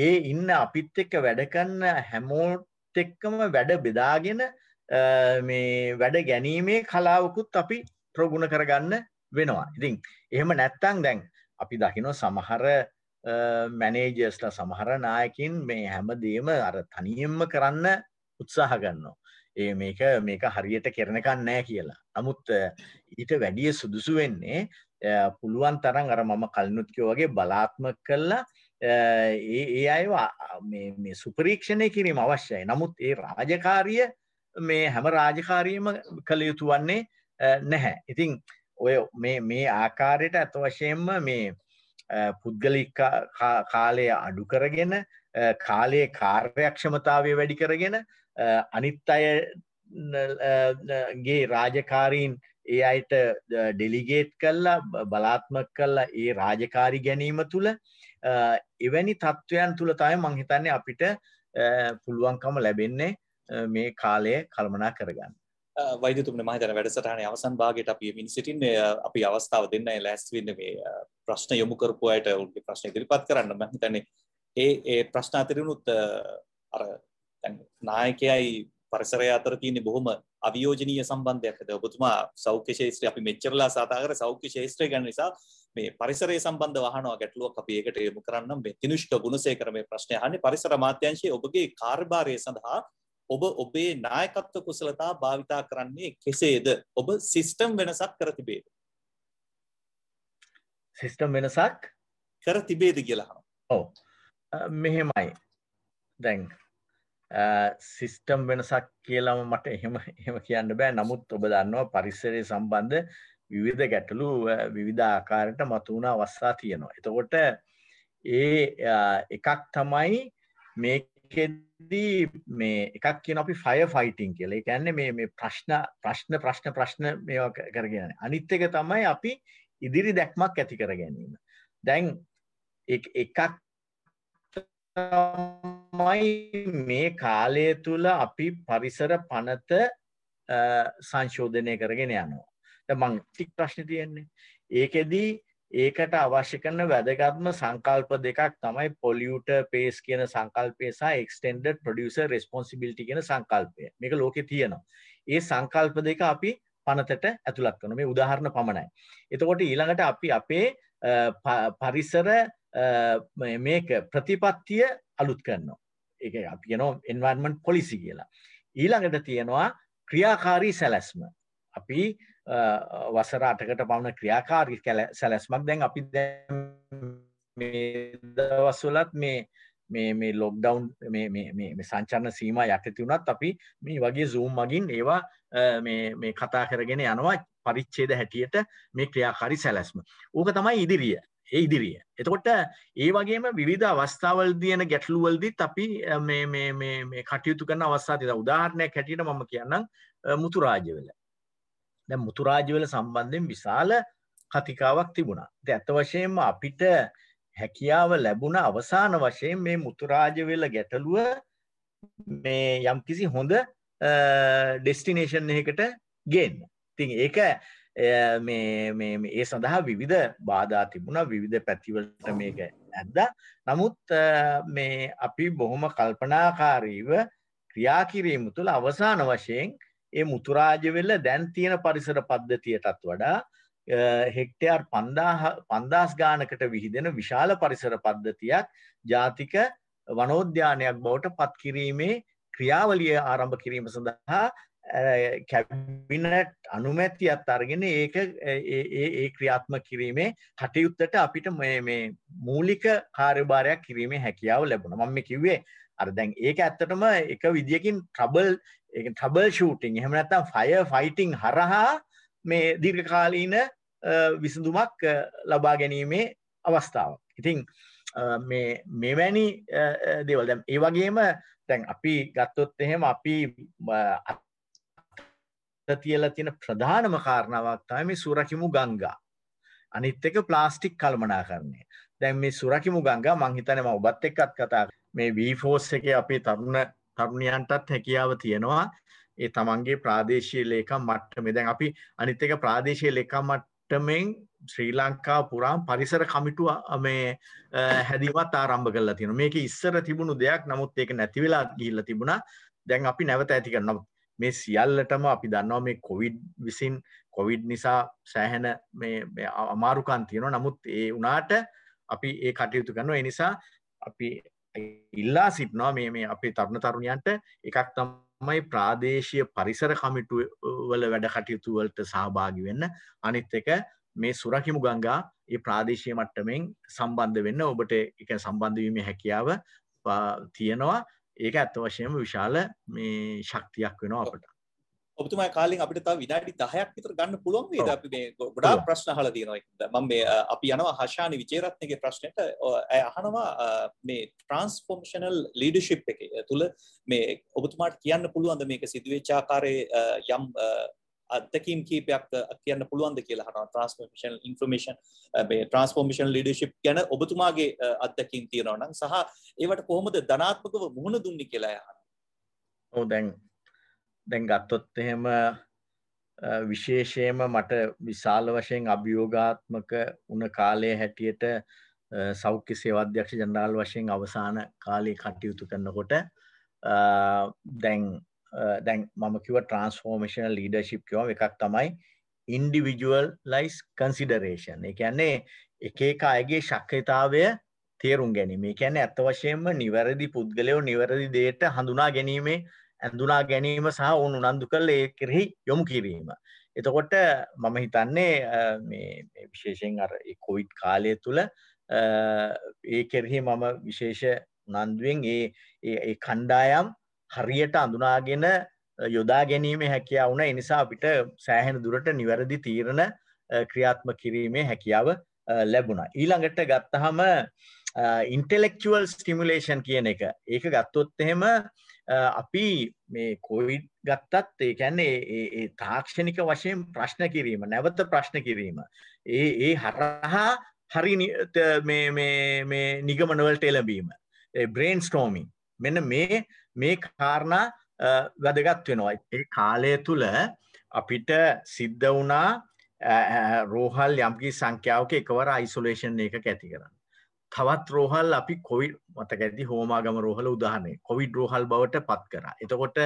ඒ ඉන්න අපිත් එක්ක වැඩ කරන හැමෝත් එක්කම වැඩ බෙදාගෙන මේ වැඩ ගැනීමේ කලාවකුත් අපි ප්‍රගුණ කරගන්න වෙනවා. ඉතින් එහෙම නැත්තං දැන් අපි දකිනො සමහර මැනේජස්ල සමහර නායකින් මේ හැම දේම අර තනියෙන්ම කරන්න උත්සාහ ගන්නවා. ඒ මේක මේක හරියට කරනකන්න නෑ කියලා. නමුත් ඊට වැඩිය සුදුසු වෙන්නේ පුළුවන් තරන් අර මම කල්නුත්කෝ වගේ බලාත්ම කල්ලා ඒ අයවා මේ සුපරීක්ෂණය කිරීම අවශ්‍යයි. නමුත් ඒ රාජකාරිය මේ හැම රාජකාරීම කළ යුතු වන්නේ නැහැ. ඉතින් ඔය මේ ආකාරයට ඇත වශයෙන්ම මේ පුද්ගලික කාලය අඩු කරගෙන කාලයේ කාර්යක්ෂමතාවය වැඩි කරගෙන අනිත් අයගේ රාජකාරීන් ඒ අයට ඩෙලිගේට් කල්ලා බලාත්මක කල්ලා ඒ රාජකාරි ගැනීම තුළ එවැනි තත්ත්වයන් තුළ තය මංහිතන්නේ අපිට පුළුවන්කම ලැබෙන්නේ මේ කාලය කල්මනා කරගන්න. වෛදතුමන මහිතන වැඩසටහන අවසන් භාගයට අපි මින් සිටින් අපි අවස්ථාව දෙන්න ලැස්වෙන්න මේ ප්‍රශ්න යොමු කරපු අයට උන්ගේ ප්‍රශ්න ඉදිරිපත් කරන්න මම හිතන්නේ ඒ ඒ ප්‍රශ්න අතරිනුත් අර දැන් නායකයයි පරිසරය අතර තියෙන බොහොම අවියෝජනීය සම්බන්ධයක් ඇද ඔබතුමා සෞඛ්‍ය ශේෂත්‍රය අපි මෙච්චරලා සාකච්ඡා කර සෞඛ්‍ය ශේෂත්‍රය ගැන නිසා මේ පරිසරය සම්බන්ධ වහනවා ගැටලුවක් අපි ඒකට යොමු කරන්න මේ තිනුෂ්ක ගුණසේකර මේ ප්‍රශ්නය අහන්නේ පරිසර මාත්‍යංශයේ ඔබගේ කාර්යභාරය සඳහා ඔබ ඔබේ නායකත්ව කුසලතා භාවිතා කරන්නේ කෙසේද? ඔබ සිස්ටම් වෙනසක් කර තිබේද? සිස්ටම් වෙනසක් කර තිබේද කියලා අහනවා. ඔව්. මෙහෙමයි. දැන් සිස්ටම් වෙනසක් කියලාම මට එහෙම එහෙම කියන්න බෑ. නමුත් ඔබ දන්නවා පරිසරය සම්බන්ධ විවිධ ගැටලු විවිධ ආකාරයට මතුවන අවස්ථා තියෙනවා. එතකොට ඒ එකක් තමයි මේක ඒකෙදී මේ එකක් කියන අපි ෆය ෆයිටින් කියලා. ඒ කියන්නේ මේ මේ ප්‍රශ්න ප්‍රශ්න ප්‍රශ්න ප්‍රශ්න මේවා කරගෙන යන. අනිත් එක තමයි අපි ඉදිරි දැක්මක් ඇති කර ගැනීම. දැන් එකක් තමයි මේ කාලය තුල අපි පරිසර පනත සංශෝධනය කරගෙන යනවා. දැන් මං ටික ප්‍රශ්න තියෙන්නේ. ඒකෙදී ඒකට අවශ්‍ය කරන වැදගත්ම සංකල්ප දෙකක් තමයි පොලියුට පේස් කියන සංකල්පය සහ එක්ස්ටෙන්ඩඩ් ප්‍රඩියසර් රෙස්පොන්සිබිලිටි කියන සංකල්පය මේක ලෝකෙ තියෙනවා. ඒ සංකල්ප දෙක අපි පනතට ඇතුළත් කරන මේ උදාහරණ පමණයි. එතකොට ඊළඟට අපි අපේ පරිසර මේක ප්‍රතිපත්තිය අලුත් කරනවා. ඒක අපි කියනවා එන්වර්මන්ට් පොලිසි කියලා. ඊළඟට තියෙනවා ක්‍රියාකාරී සැලැස්ම. අපි වසර අටකට පමණ ක්‍රියාකාරි සැලැස්මක් දැන් අපි දවස්වලත් මේ මේ ලොක්ඩවන්් සංචරණ සීම යටතිවුණත් අපි මේ වගේ සූම් මගින් ඒවා මේ කතා කරගෙන යනවා පරිච්චේද හැටියට මේ ක්‍රියාකාරි සැලැස්ම ඕක තමයි ඉදිරිය ඒ ඉදිරිය එතකොට ඒ වගේම විධ අවස්ථාවල් දයන ගැටලුවල්දිත් අපි කටයුතු කරන අවස්ථාතිද උදාහරණයක් හැටියට මම කියන්නම් මුතුරාජවෙලා දැ මුතුරාජවල සම්බන්ධයෙන් විශාල කතිකාවක් තිබුණා. ද ඇත වශයෙන්ම අපිට හැකියාව ලැබුණ අවසාන වශයෙන් මේ මුතුරාජවෙල ගැටලුව මේ යම්කිසි හොඳ ඩෙස්ටිනේෂන් එකට ගෙන්. තින් ඒක ඒ සඳහා විවිධ බාධා තිබුණ විවිධ පැතිවලට මේක ඇද්ද. නමුත් මේ අපි බොහොම කල්පනාකාරීව ක්‍රියාකිරීම තුළ අවසාන වශයෙන් ඒ මුතුරාජවෙල්ල දැන් තියෙන පරිසර පද්ධතියටත් වඩා හෙක්ටයාර් පන්දාස් ගානකට විහිදෙන විශාල පරිසර පද්ධතියක් ජාතික වනෝද්‍යානයක් බවට පත්කිරීමේ ක්‍රියාවලිය ආරම්භ කිරීම සඳහා කැබිනට් අනුමැතියත් අරගෙන ඒක ඒ ක්‍රියාත්ම කිරීමේ හටයුත්තට අපිට මේ මූලික කාර්යභාරයක් කිරීමේ හැකියාව ලැබුණ මම කිව්වේ අර දැන් ඒක ඇත්තටම එක විදියකින් ට්‍රබල් ට්‍රබල් ෂූටිං එහෙම නැත්තම් ෆය ෆයිටිං හරහා මේ දීර්ඝකාලීන විසඳුමක් ලබා ගැනීමේ අවස්ථාව. ඉතින් මේ මෙවැනි දේවල් දැම් ඒ වගේම තැන් අපි ගත්තොත් එහෙම අපි තියල තියෙන ප්‍රධානම කාරණාවක්තාව මේ සුරකිමු ගංගා අනිත් එක ප්ලාස්ටික් කල්මනා කරන්නේ දැන් මේ සුරකිමු ගංගා මංහිතනම ඔබත් එක්කත් කතා මේ වීෆෝස් එක අපේ තරුණ තරුණයන්ටත් හැකියාව තියෙනවා ඒ තමන්ගේ ප්‍රාදේශය ලේකම් මට්ටමේ දැන් අපි අනිත්තක ප්‍රාදේශය ලේකම් මට්ටමෙන් ශ්‍රී ලංකා පුරාම් පරිසර කමිටුව මේ හැදිවත් ආරම්භ කල්ලා තියෙන මේක ඉස්සර තිබුණු දෙයක් නමුත් ඒක නැතිවෙලා ගිල්ල තිබුණ දැන් අපි නැවත ඇති කරන මේ සියල්ලටම අපි දන්නවා මේ කොවිඩ් විසින් කොවිඩ් නිසා සෑහැන මේ අමාරුකන් තියෙන නමුත් ඒ වනාට අපි ඒ කටයුතු කරනවා එනිසා අපි ඉල්ලා සිටනවා මේ මේ අපේ තරුණ තරුණයන්ට එකක් තමයි ප්‍රාදේශය පරිසර කමිටුවල වැඩ කටයුතුවලට සහභාගි වෙන්න අනිත් එක මේ සුරකිමු ගංගා ඒ ප්‍රාදේශය මට්ටමෙන් සම්බන්ධ වෙන්න ඔබට එක සම්බන්ධවීම හැකියාව තියෙනවා ඒක ඇත්ත වශයම විශාල මේ ශක්තියක් වෙනවා අපට ඔබතුමා කාලෙන් අපිට තව විනාඩි 10ක් විතර ගන්න පුළුවන් වේද අපි මේ ගොඩාක් ප්‍රශ්න අහලා තියෙනවා ඒකද මම මේ අපි යනවා හෂානි විජේරත්නගේ ප්‍රශ්නෙට අහනවා මේ ට්‍රාන්ස්ෆෝමේෂනල් ලීඩර්ෂිප් එක තුල මේ ඔබතුමාට කියන්න පුළුවන්ද මේක සිදුවෙච්ච ආකාරයේ යම් අත්දැකීම් කීපයක් කියන්න පුළුවන්ද කියලා අහනවා ට්‍රාන්ස්ෆෝමේෂනල් ඉන්ෆර්මේෂන් මේ ට්‍රාන්ස්ෆෝමේෂනල් ලීඩර්ෂිප් ගැන ඔබතුමාගේ අත්දැකීම් තියෙනවා නම් සහ ඒවට කොහොමද ධනාත්මකව මුහුණ දුන්නේ කියලා අහනවා ඔව් දැන් දැන් ගත්තොත් එහෙම විශේෂයම මට විශාල වශයෙන් අභියෝගාත්මක උන කාලය හැටියට සෞඛ්‍ය සේවාධ්‍යක්ෂ ජනරාල් වශයෙන් අවසාන කාලය කටයුතු කරනකොට දැන් දැන් මම කිව ට්‍රන්ස්ෆෝර්මේෂන ලීඩර්ශිප් කියව එකක් තමයි ඉන්ඩිවිජුවල් ලයිස් කන්සිඩරේෂන් එක කියන්නේ එක එක අයගේ ශක්්‍යතාවය තේරුම් ගැනීම කියන්නේ ඇත්ත වශයෙන්ම නිවැරදි පුද්ගලයෝ නිවැරදි දේට හඳුනා ගැනීමේ ඇඳුනා ගැනීම සහ ඔවුන් උනන්දු කළ ඒ කෙරෙහි යොමු කිරීම. එතකොට මම හිතන්නේ විශේෂෙන් අර කොයිඩ් කාලය තුළ ඒ කෙරෙහි මම විශේෂ උනන්දුවෙන් ඒ ඒ කණ්ඩායම් හරියට අඳුනාගෙන යොදා ගැනීම හැකියාව වුණ එනිසා අපිට සෑහෙන දුරට නිවැරදි තීරණ ක්‍රියාත්ම කිරීමේ හැකියාව ලැබුණ. ඊළඟට ගත්තහම ඉන්ටෙලෙක්චුවල් ස්ටිමුලේෂන් කියන එක ඒක ගත්තොත් එහෙම අපි මේ කොයිඩ් ගත්තත් ඒ කියන්නේ ඒ තාක්ෂණික වශයෙන් ප්‍රශ්න කිරීම නැවත ප්‍රශ්න කිරීම ඒ ඒ හරහා හරි මේ නිගමනවලට එළඹීම බ්‍රේන් ස්ටෝමි මෙන්න මේ මේ කාරණා වැදගත් වෙනවා ඒ කාලය තුළ අපිට සිද්ධ වුණා රෝහල් යම්කි සංඛ්‍යාවක එකවර අයිසුලේෂන් එක ඇති කරන්න තවත් රෝහල් අපි කොවිඩ් මතක ඇති හෝමාගම රෝහල උදාහනේ කොවිඩ් රෝහල් බවට පත් කරා. එතකොට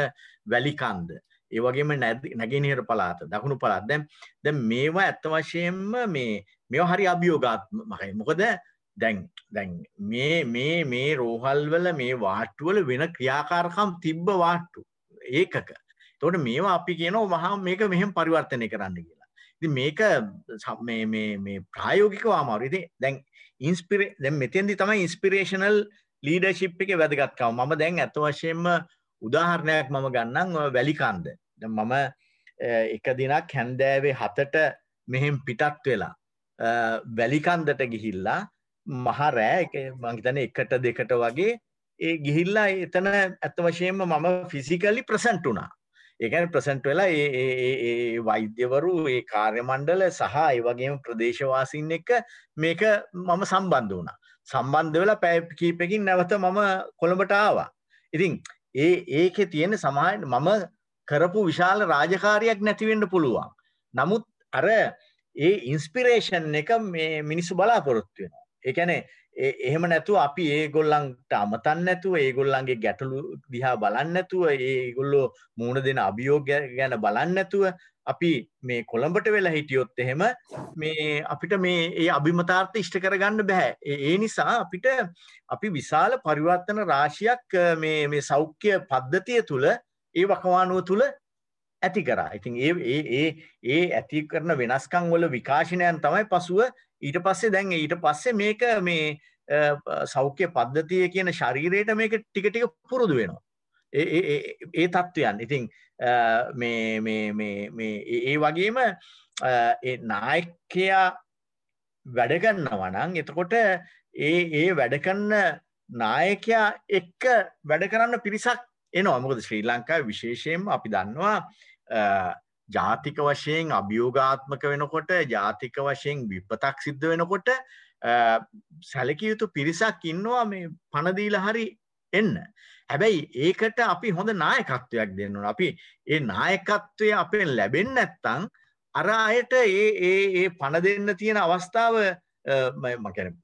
වැලිකන්ද ඒ වගේම නැගෙනහිර පළාත දකුණු පළාත දැන් දැන් මේවා ඇත්ත වශයෙන්ම මේ මේවා හරි අභියෝගාත්මකයි. මොකද දැන් දැන් මේ මේ මේ රෝහල් වල මේ වාට්ටු වල වෙන ක්‍රියාකාරකම් තිබ්බ වාට්ටු ඒකක. එතකොට මේවා අපි කියනවා මහා මේක මෙහෙම පරිවර්තනය කරන්න කියලා. ඉතින් මේක මේ මේ මේ ප්‍රායෝගිකව අමාරුයි. ඉතින් දැන් ඉන්ස්පිරේ දැන් මෙතෙන්දි තමයි ඉන්ස්පිරේෂනල් ලීඩර්ෂිප් එකේ වැදගත්කම. මම දැන් අත වශයෙන්ම උදාහරණයක් මම ගන්නම් ඔය වැලිකන්ද. දැන් මම එක දිනක් හැන්දෑවේ 7ට මෙහෙන් පිටත් වෙලා වැලිකන්දට ගිහිල්ලා මහා රෑ මම හිතන්නේ 1ට 2ට වගේ ඒ ගිහිල්ලා එතන අත වශයෙන්ම මම ෆිසිකලි ප්‍රසන්ට් වුණා. ඒකැන ප්‍රසන්ට් වෙලා ඒ වෛද්‍යවරු ඒ කාර්යමණ්ඩල සහ ඒවගේම ප්‍රදේශවාසින් එක මේක මම සම්බන්ධ වුණා සම්බන්ධ වෙලා පැපිකීපකින් නැවත මම කොළඹට ආවා ඉතින් ඒ ඒක තියෙන සමායට මම කරපු විශාල රාජකාරයක් නැතිවෙන්න පුළුවන් නමුත් අර ඒ ඉන්ස්පිරේෂන් එක මේ මිනිස්සු බලාපොරොත්තු වෙනවා ඒකැනේ එහෙම නැතුව අපි ඒගොල්ලන්ට අමතන්න නැතුව ඒගොල්ලන්ගේ ගැටලු දිහා බලන්න නැතුව ඒගොල්ලෝ මූණ දෙන අභියෝග ගැන බලන්න නැතුව අපි මේ කොළඹට වෙලා හිටියොත් එහෙම මේ අපිට මේ ඒ අභිමතාර්ථ ඉෂ්ට කරගන්න බෑ ඒ නිසා අපිට අපි විශාල පරිවර්තන රාශියක් මේ මේ සෞඛ්‍ය පද්ධතිය තුළ ඒ වකවානුව තුළ ඇති කරා ඉතින් ඒ ඒ ඒ ඇති කරන වෙනස්කම් වල විකාශනයන් තමයි පසුව ඊට පස්සේ දැන් ඊට පස්සේ මේක මේ සෞඛ්‍ය පද්ධතිය කියන ශරීරයට මේක ටික ටික පුරුදු වෙනවා. ඒ තත්ත්වයන් ඉතින් ඒ වගේම නායකයා වැඩගන්නවනං එතකොට ඒ ඒ වැඩකන්න නායකයා එක්ක වැඩ කරන්න පිරිසක් එනවා මොකද ශ්‍රී ලංකා විශේෂයෙන් අපි දන්නවා ජාතික වශයෙන් අභියෝගාත්මක වෙනකොට ජාතික වශයෙන් විපතක් සිද්ධ වෙනකොට සැලකයුතු පිරිසක් ඉන්නවා මේ පණදීල හරි එන්න. හැබැයි ඒකට අපි හොඳ නායකත්වයක් දෙන්නන අපි ඒ නායකත්වය අපෙන් ලැබෙන් නැත්තං අර අයට ඒ පණ දෙන්න තියෙන අවස්ථාව මකැන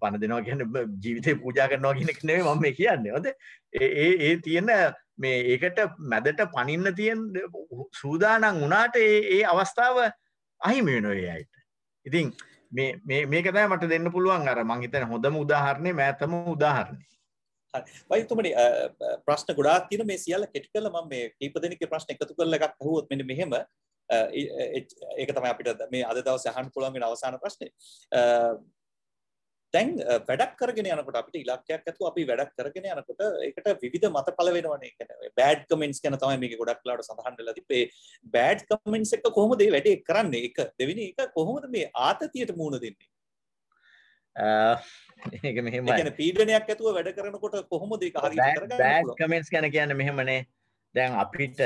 පණ දෙනවා ගැන ජීවිතය පූජා කරනවා ගෙනෙක් නේ මම කියන්නේ හොද ඒ ඒ තියෙන මේ ඒකට මැදට පනින්න තියෙන් සූදානම් වනාට ඒ අවස්ථාව අහිමි වෙනොයි අයට. ඉතින් මේකතයි මට දෙන්න පුළුවන් අර මංහිතන හොඳම උදාහරණය මෑතම උදාහරණය. වයිතුමනි ප්‍රශ්න ගොඩාක් තියෙන මේ සියල්ල කෙටි කරලා මම මේ කීප දෙනෙක්ගේ ප්‍රශ්න එකතු කරලා එකක් අහුවොත් මෙන්න මෙහෙම ඒක තමයි අපිට මේ අද දවසේ අහන්න පුළුවන් වෙන අවසාන ප්‍රශ්නේ. දැන් වැඩක් කරගෙන යනකොට අපිට ඉලක්කයක් ඇතුව අපි වැඩක් කරගෙන යනකොට ඒකට විවිධ මත පළ වෙනවනේ. ඒ කියන්නේ බෑඩ් කමෙන්ට්ස් ගැන තමයි මේකේ ගොඩක් වෙලාවට සඳහන් වෙලා තිබ්බේ. බෑඩ් කමෙන්ට්ස් එක කොහොමද මේ වැඩේ කරන්නේ? එක දෙවෙනි එක කොහොමද මේ ආතතියට මුහුණ දෙන්නේ? ඒක මෙහෙමයි. ඒ කියන්නේ පීඩනයක් ඇතුව වැඩ කරනකොට කොහොමද ඒක හරියට කරගන්නේ? බෑඩ් කමෙන්ට්ස් ගැන කියන්නේ මෙහෙමනේ. දැන් අපිට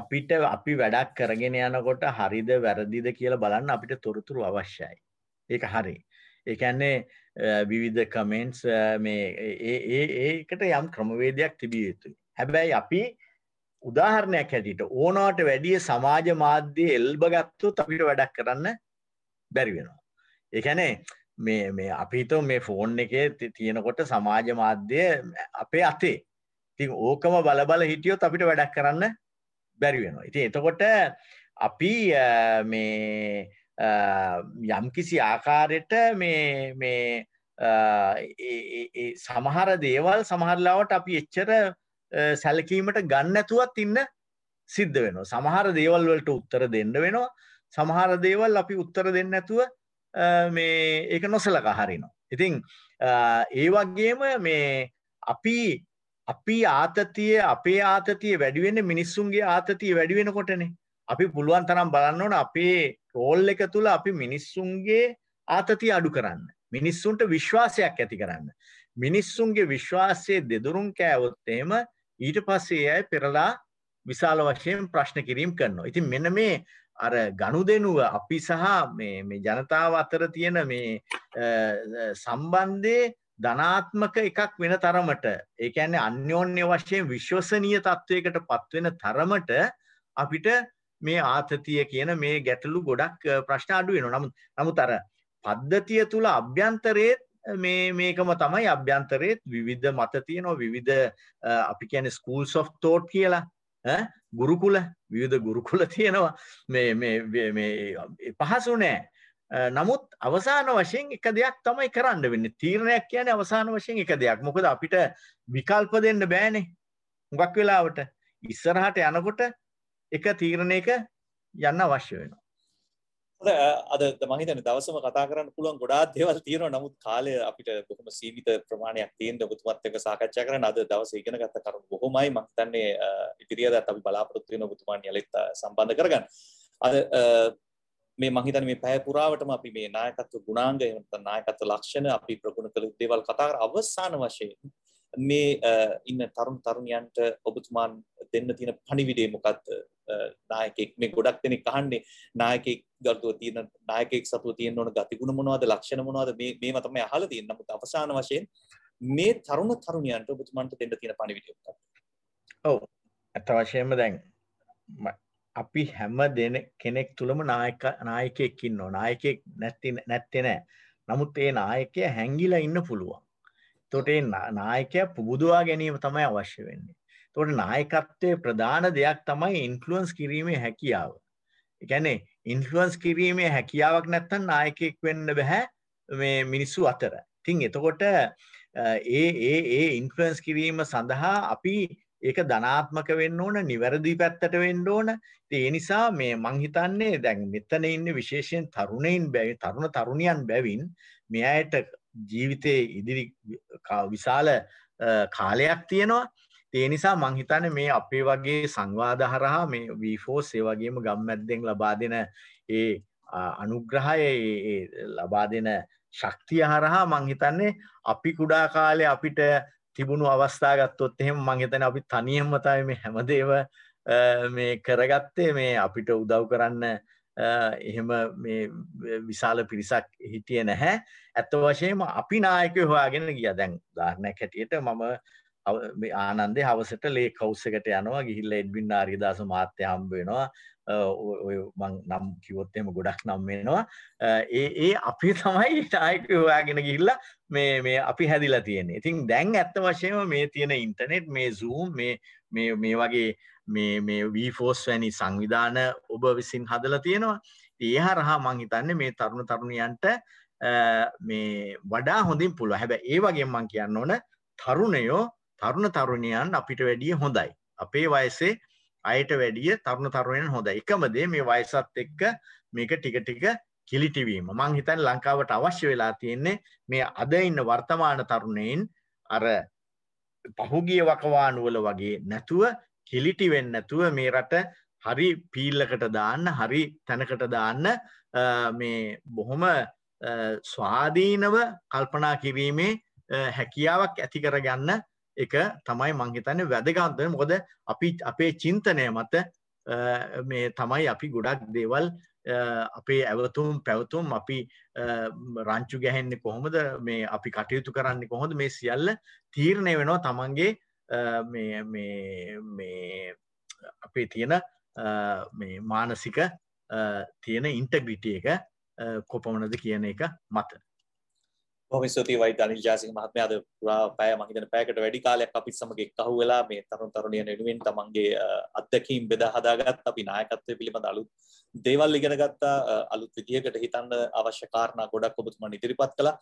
අපිට අපි වැඩක් කරගෙන යනකොට හරිද වැරදිද කියලා බලන්න අපිට තොරතුරු අවශ්‍යයි. ඒක හරියි. ඒකැන්නේ විවිධ කමෙන්ට්ස් ඒකට යම් ක්‍රමවේදයක් තිබිය යුතුයි. හැබැයි අපි උදාහරණයක් හැටියට ඕනවට වැඩිය සමාජ මාධ්‍ය එල්බගත්තු අපිට වැඩක් කරන්න බැරිවෙනවා. ඒකැනේ මේ අපිත මේ ෆෝන් එක තියෙනකොට සමාජ මාධ්‍ය අපේ අතේ තින් ඕකම බලබල හිටියොත් අපිට වැඩක් කරන්න බැරිවෙනවා. ඉති එතකොට අපි මේ යම්කිසි ආකාරයට මේ සමහර දේවල් සමහරලාවට අපි එච්චර සැලකීමට ගන්නඇතුවත් ඉන්න සිද්ධ වෙන සමහර දේවල් වලට උත්තර දෙන්න වෙනවා සමහර දේවල් අපි උත්තර දෙන්න ඇතුව මේ ඒක නොසලක හරිනවා. ඉතිං ඒ වගේම මේ අපි අපි ආතතිය අපේ ආතතිය වැඩිවෙන්න මිනිස්සුන්ගේ ආතතිය වැඩිවෙන කොටනේ අපි පුළුවන් තරම් බලන්න ඕන අපේ රෝල් එක තුළ අපි මිනිස්සුන්ගේ ආතතිය අඩු කරන්න. මිනිස්සුන්ට විශ්වාසයක් ඇති කරන්න. මිනිස්සුන්ගේ විශ්වාසය දෙදුරුම් කෑවොත් එහෙම ඊට පස්සේ අය පෙරලා විශාල වශයෙන් ප්‍රශ්න කිරීම කරනවා. ඉතින් මෙන්න මේ අර ගනුදෙනුව අපි සහ මේ මේ ජනතාව අතර තියෙන මේ සම්බන්ධයේ ධනාත්මක එකක් වෙන තරමට ඒ කියන්නේ අන්‍යෝන්‍ය වශයෙන් විශ්වසනීය තත්වයකට පත්වෙන තරමට අපිට මේ ආතතිය කියන මේ ගැටලු ගොඩක් ප්‍රශ්න අඩු වෙනවා. නමුත් නමුත් අර පද්ධතිය තුල අභ්‍යන්තරයේ මේ මේකම තමයි අභ්‍යන්තරයේත් විවිධ මත තියෙනවා විවිධ අපි කියන්නේ schools of thought කියලා ඈ ගුරුකුල විවිධ ගුරුකුල තියෙනවා මේ මේ මේ පහසු නෑ නමුත් අවසාන වශයෙන් එක දෙයක් තමයි කරන්න වෙන්නේ තීරණයක් කියන්නේ අවසාන වශයෙන් එක දෙයක් මොකද අපිට විකල්ප දෙන්න බෑනේ හුඟක් වෙලාවට ඉස්සරහට යනකොට එක තීරණයක යන්න අවශ්‍ය වෙනවා. අද මහිතන දවසම කතා කරන්න පුළුවන් ගොඩා දෙවල් තියෙනවා නමුත් කාලය අපිට බොහොම සීවිත ප්‍රමාණයක් තියෙන ඔබතුමත් එක්ක සාකච්ඡා කරන අද දවස ඉගෙන ගත්ත කරුණු බොහොමයි මම හිතන්නේ ඉදිරියටත් අපි බලාපොරොත්තු වෙන ඔබතුමාන් යලෙත් සම්බන්ධ කරගන්න. අද මේ මම හිතන්නේ මේ පැය පුරාවටම අපි මේ නායකත්ව ගුණාංග එහෙම නැත්නම් නායකත්ව ලක්ෂණ අපි ප්‍රගුණ කළ දේවල් කතා කර අවසාන වශයෙන් මේ ඉන්න තරුණ තරුණියන්ට ඔබතුමාන් දෙන්න තියෙන පණිවිඩය මොකක්ද නායකෙක් මේ ගොඩක් දෙනෙක් අහන්නේ නායකෙක් ගරුතුව තියෙන නායකෙක් සතුව තියෙන්න ඕන ගතිගුණ මොනවද ලක්ෂණ මොනවද මේ මේවා තමයි අහලා තියෙන්නේ නමුත් අවසාන වශයෙන් මේ තරුණ තරුණියන්ට ඔබතුමන්ට දෙන්න තියෙන පණිවිඩය මොකක්ද ඔව් අත වශයෙන්ම දැන් අපි හැම දෙන කෙනෙක් තුළම නායක නායකයෙක් ඉන්නවා නායකයෙක් නැති නැත්තේ නෑ නමුත් ඒ naayakya හැංගිලා ඉන්න පුළුවන් එතකොට ඒ නායකයා පුබුදුවා ගැනීම තමයි අවශ්‍ය වෙන්නේ තොට නායකත්වය ප්‍රධාන දෙයක් තමයි ඉන්ෆලුවන්ස් කිරීමේ හැකියාව. එකැනේ ඉන්ෆලුවන්ස් කිරීමේ හැකියාවක් නැත්තන් නායකෙක් වෙන්න බැහැ මේ මිනිස්සු අතර. තින් එතකොට ඒ ඒ ඒ ඉන්ෆලන්ස් කිරීම සඳහා අපි ඒක ධනාත්මක වෙන්න ඕන නිවැරදි පැත්තට වෙන්න ඕන ඒ නිසා මේ මංහිතන්නේ දැන් මෙතන ඉන්න විශේෂයෙන් තරුණයින් බැවි තරුණ තරුණියන් බැවින් මෙ අයට ජීවිතයේ ඉදිරි විශාල කාලයක් තියෙනවා ඒ නිසා මං හිතන්නේ මේ අපේ වගේ සංවාද හරහා මේ V4 ඒ වගේම ගම්මැද්දෙන් ලබා දෙන ඒ අනුග්‍රහය ඒ ලබා දෙන ශක්තිය හරහා මං හිතන්නේ අපි කුඩා කාලේ අපිට තිබුණු අවස්ථා ගත්තොත් එහෙම මං හිතන්නේ අපි තනියෙන්ම තමයි මේ හැමදේම මේ කරගත්තේ මේ අපිට උදව් කරන්න එහෙම මේ විශාල පිරිසක් හිටිය නැහැ ඇත්ත වශයෙන්ම අපි නායක හොයාගෙන ගිය දැන් ධාරණයක් හැටියට මම මේ ආනන්දේ හවසට ලේ කවුස් එකට යනවා ගිහිල්ලා එඩ්වින් ආරියදාස මහත්තයා හම්බ වෙනවා ඔය මං නම් කිව්වොත් එහෙම ගොඩක් නම් වෙනවා ඒ ඒ අපි තමයි නායක හොයාගෙන ගිහිල්ලා මේ මේ අපි හැදිලා තියෙන්නේ. ඉතින් දැන් ඇත්ත වශයෙන්ම මේ තියෙන ඉන්ටර්නෙට් මේ Zoom මේ මේ මේ වගේ මේ මේ V4 වැනි සංවිධාන ඔබ විසින් හදලා තියෙනවා. ඒ හරහා මං හිතන්නේ මේ තරුණ තරුණියන්ට මේ වඩා හොඳින් පුළුවන්. හැබැයි ඒ වගේම මං කියන්න ඕන තරුණයෝ තරුණ තරුණයන් අපිට වැඩිය හොඳයි. අපේ වයසේ අයට වැඩිය තරුණ තරුණයන් හොඳයි. එකමදේ මේ වයසත් එක්ක මේක ටික ටික කිලිටිවීම. මං හිතන්නේ ලංකාවට අවශ්‍ය වෙලා තියෙන්නේ මේ අද ඉන්න වර්තමාන තරුණයින් අර පහුගිය වකවානුවල වගේ නැතුව කිලිටි වෙන්න නැතුව මේ රට හරි පීල්ලකට දාන්න හරි තැනකට දාන්න මේ බොහොම ස්වාධීනව කල්පනා කිරීමේ හැකියාවක් ඇති කරගන්න එක තමයි මං හිතන්නේ වැදගත් වෙන්නේ මොකද අපි අපේ චින්තනය මත මේ තමයි අපි ගොඩක් දේවල් අපේ ඇවතුම් පැවතුම් අපි රංචු ගැහෙන්නේ කොහොමද මේ අපි කටයුතු කරන්නේ කොහොමද මේ සියල්ල තීරණය වෙනවා තමන්ගේ මේ මේ මේ අපේ තියෙන මේ මානසික තියෙන ඉන්ටග්‍රිටිය එක කොපමණද කියන එක මත බොහොම ස්තුතියි වෛද්‍ය අනිල් ජයසිංහ මහත්මයා අද පුරා පැය මම හිතන පැයකට වැඩි කාලයක් අපිත් සමග එක්කහුව වෙලා මේ තරුණ තරුණියන් වෙනුවෙන් තමන්ගේ අත්දැකීම් බෙදා හදාගත් අපි නායකත්වය පිළිබඳ අලුත් දේවල් ඉගෙන ගත්තා අලුත් විදිහකට හිතන්න අවශ්‍ය කාරණා ගොඩක් ඔබතුමන් ඉදිරිපත් කළා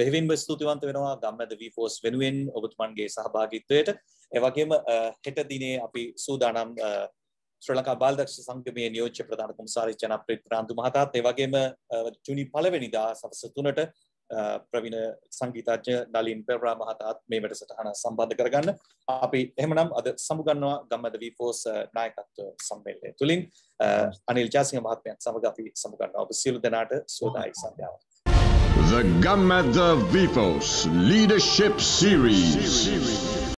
බෙහෙවින්ම ස්තුතිවන්ත වෙනවා ගම්මැද V4 වෙනුවෙන් ඔබතුමන්ගේ සහභාගීත්වයට ඒ වගේම හෙට දිනේ අපි සූදානම් ශ්‍රී ලංකා බාලදක්ෂ සංගමයේ නියෝජ්‍ය ප්‍රධාන කොමසාරි ජනප්‍රිය ප්‍රාන්දු මහතාත් ඒ වගේම ජූනි පළවෙනිදා සවස් 3ට ප්‍රවිණ සංගීතඥ නලින් පෙරා මහතාත් මේ වැඩසටහන සම්බන්ධ කරගන්න. අපි එහෙමනම් අද සමුගන්නවා ගම්මද වීෆෝස් නායකත්ව සම්මේලනය තුලින් අනිල් ජාසිංහ මහත්මයන් සමග අපි සමුගන්නවා. ඔබ සියලු දෙනාට සෝදායි සන්ධ්‍යාවක්. The Gamma the Vipos Leadership Series. Series.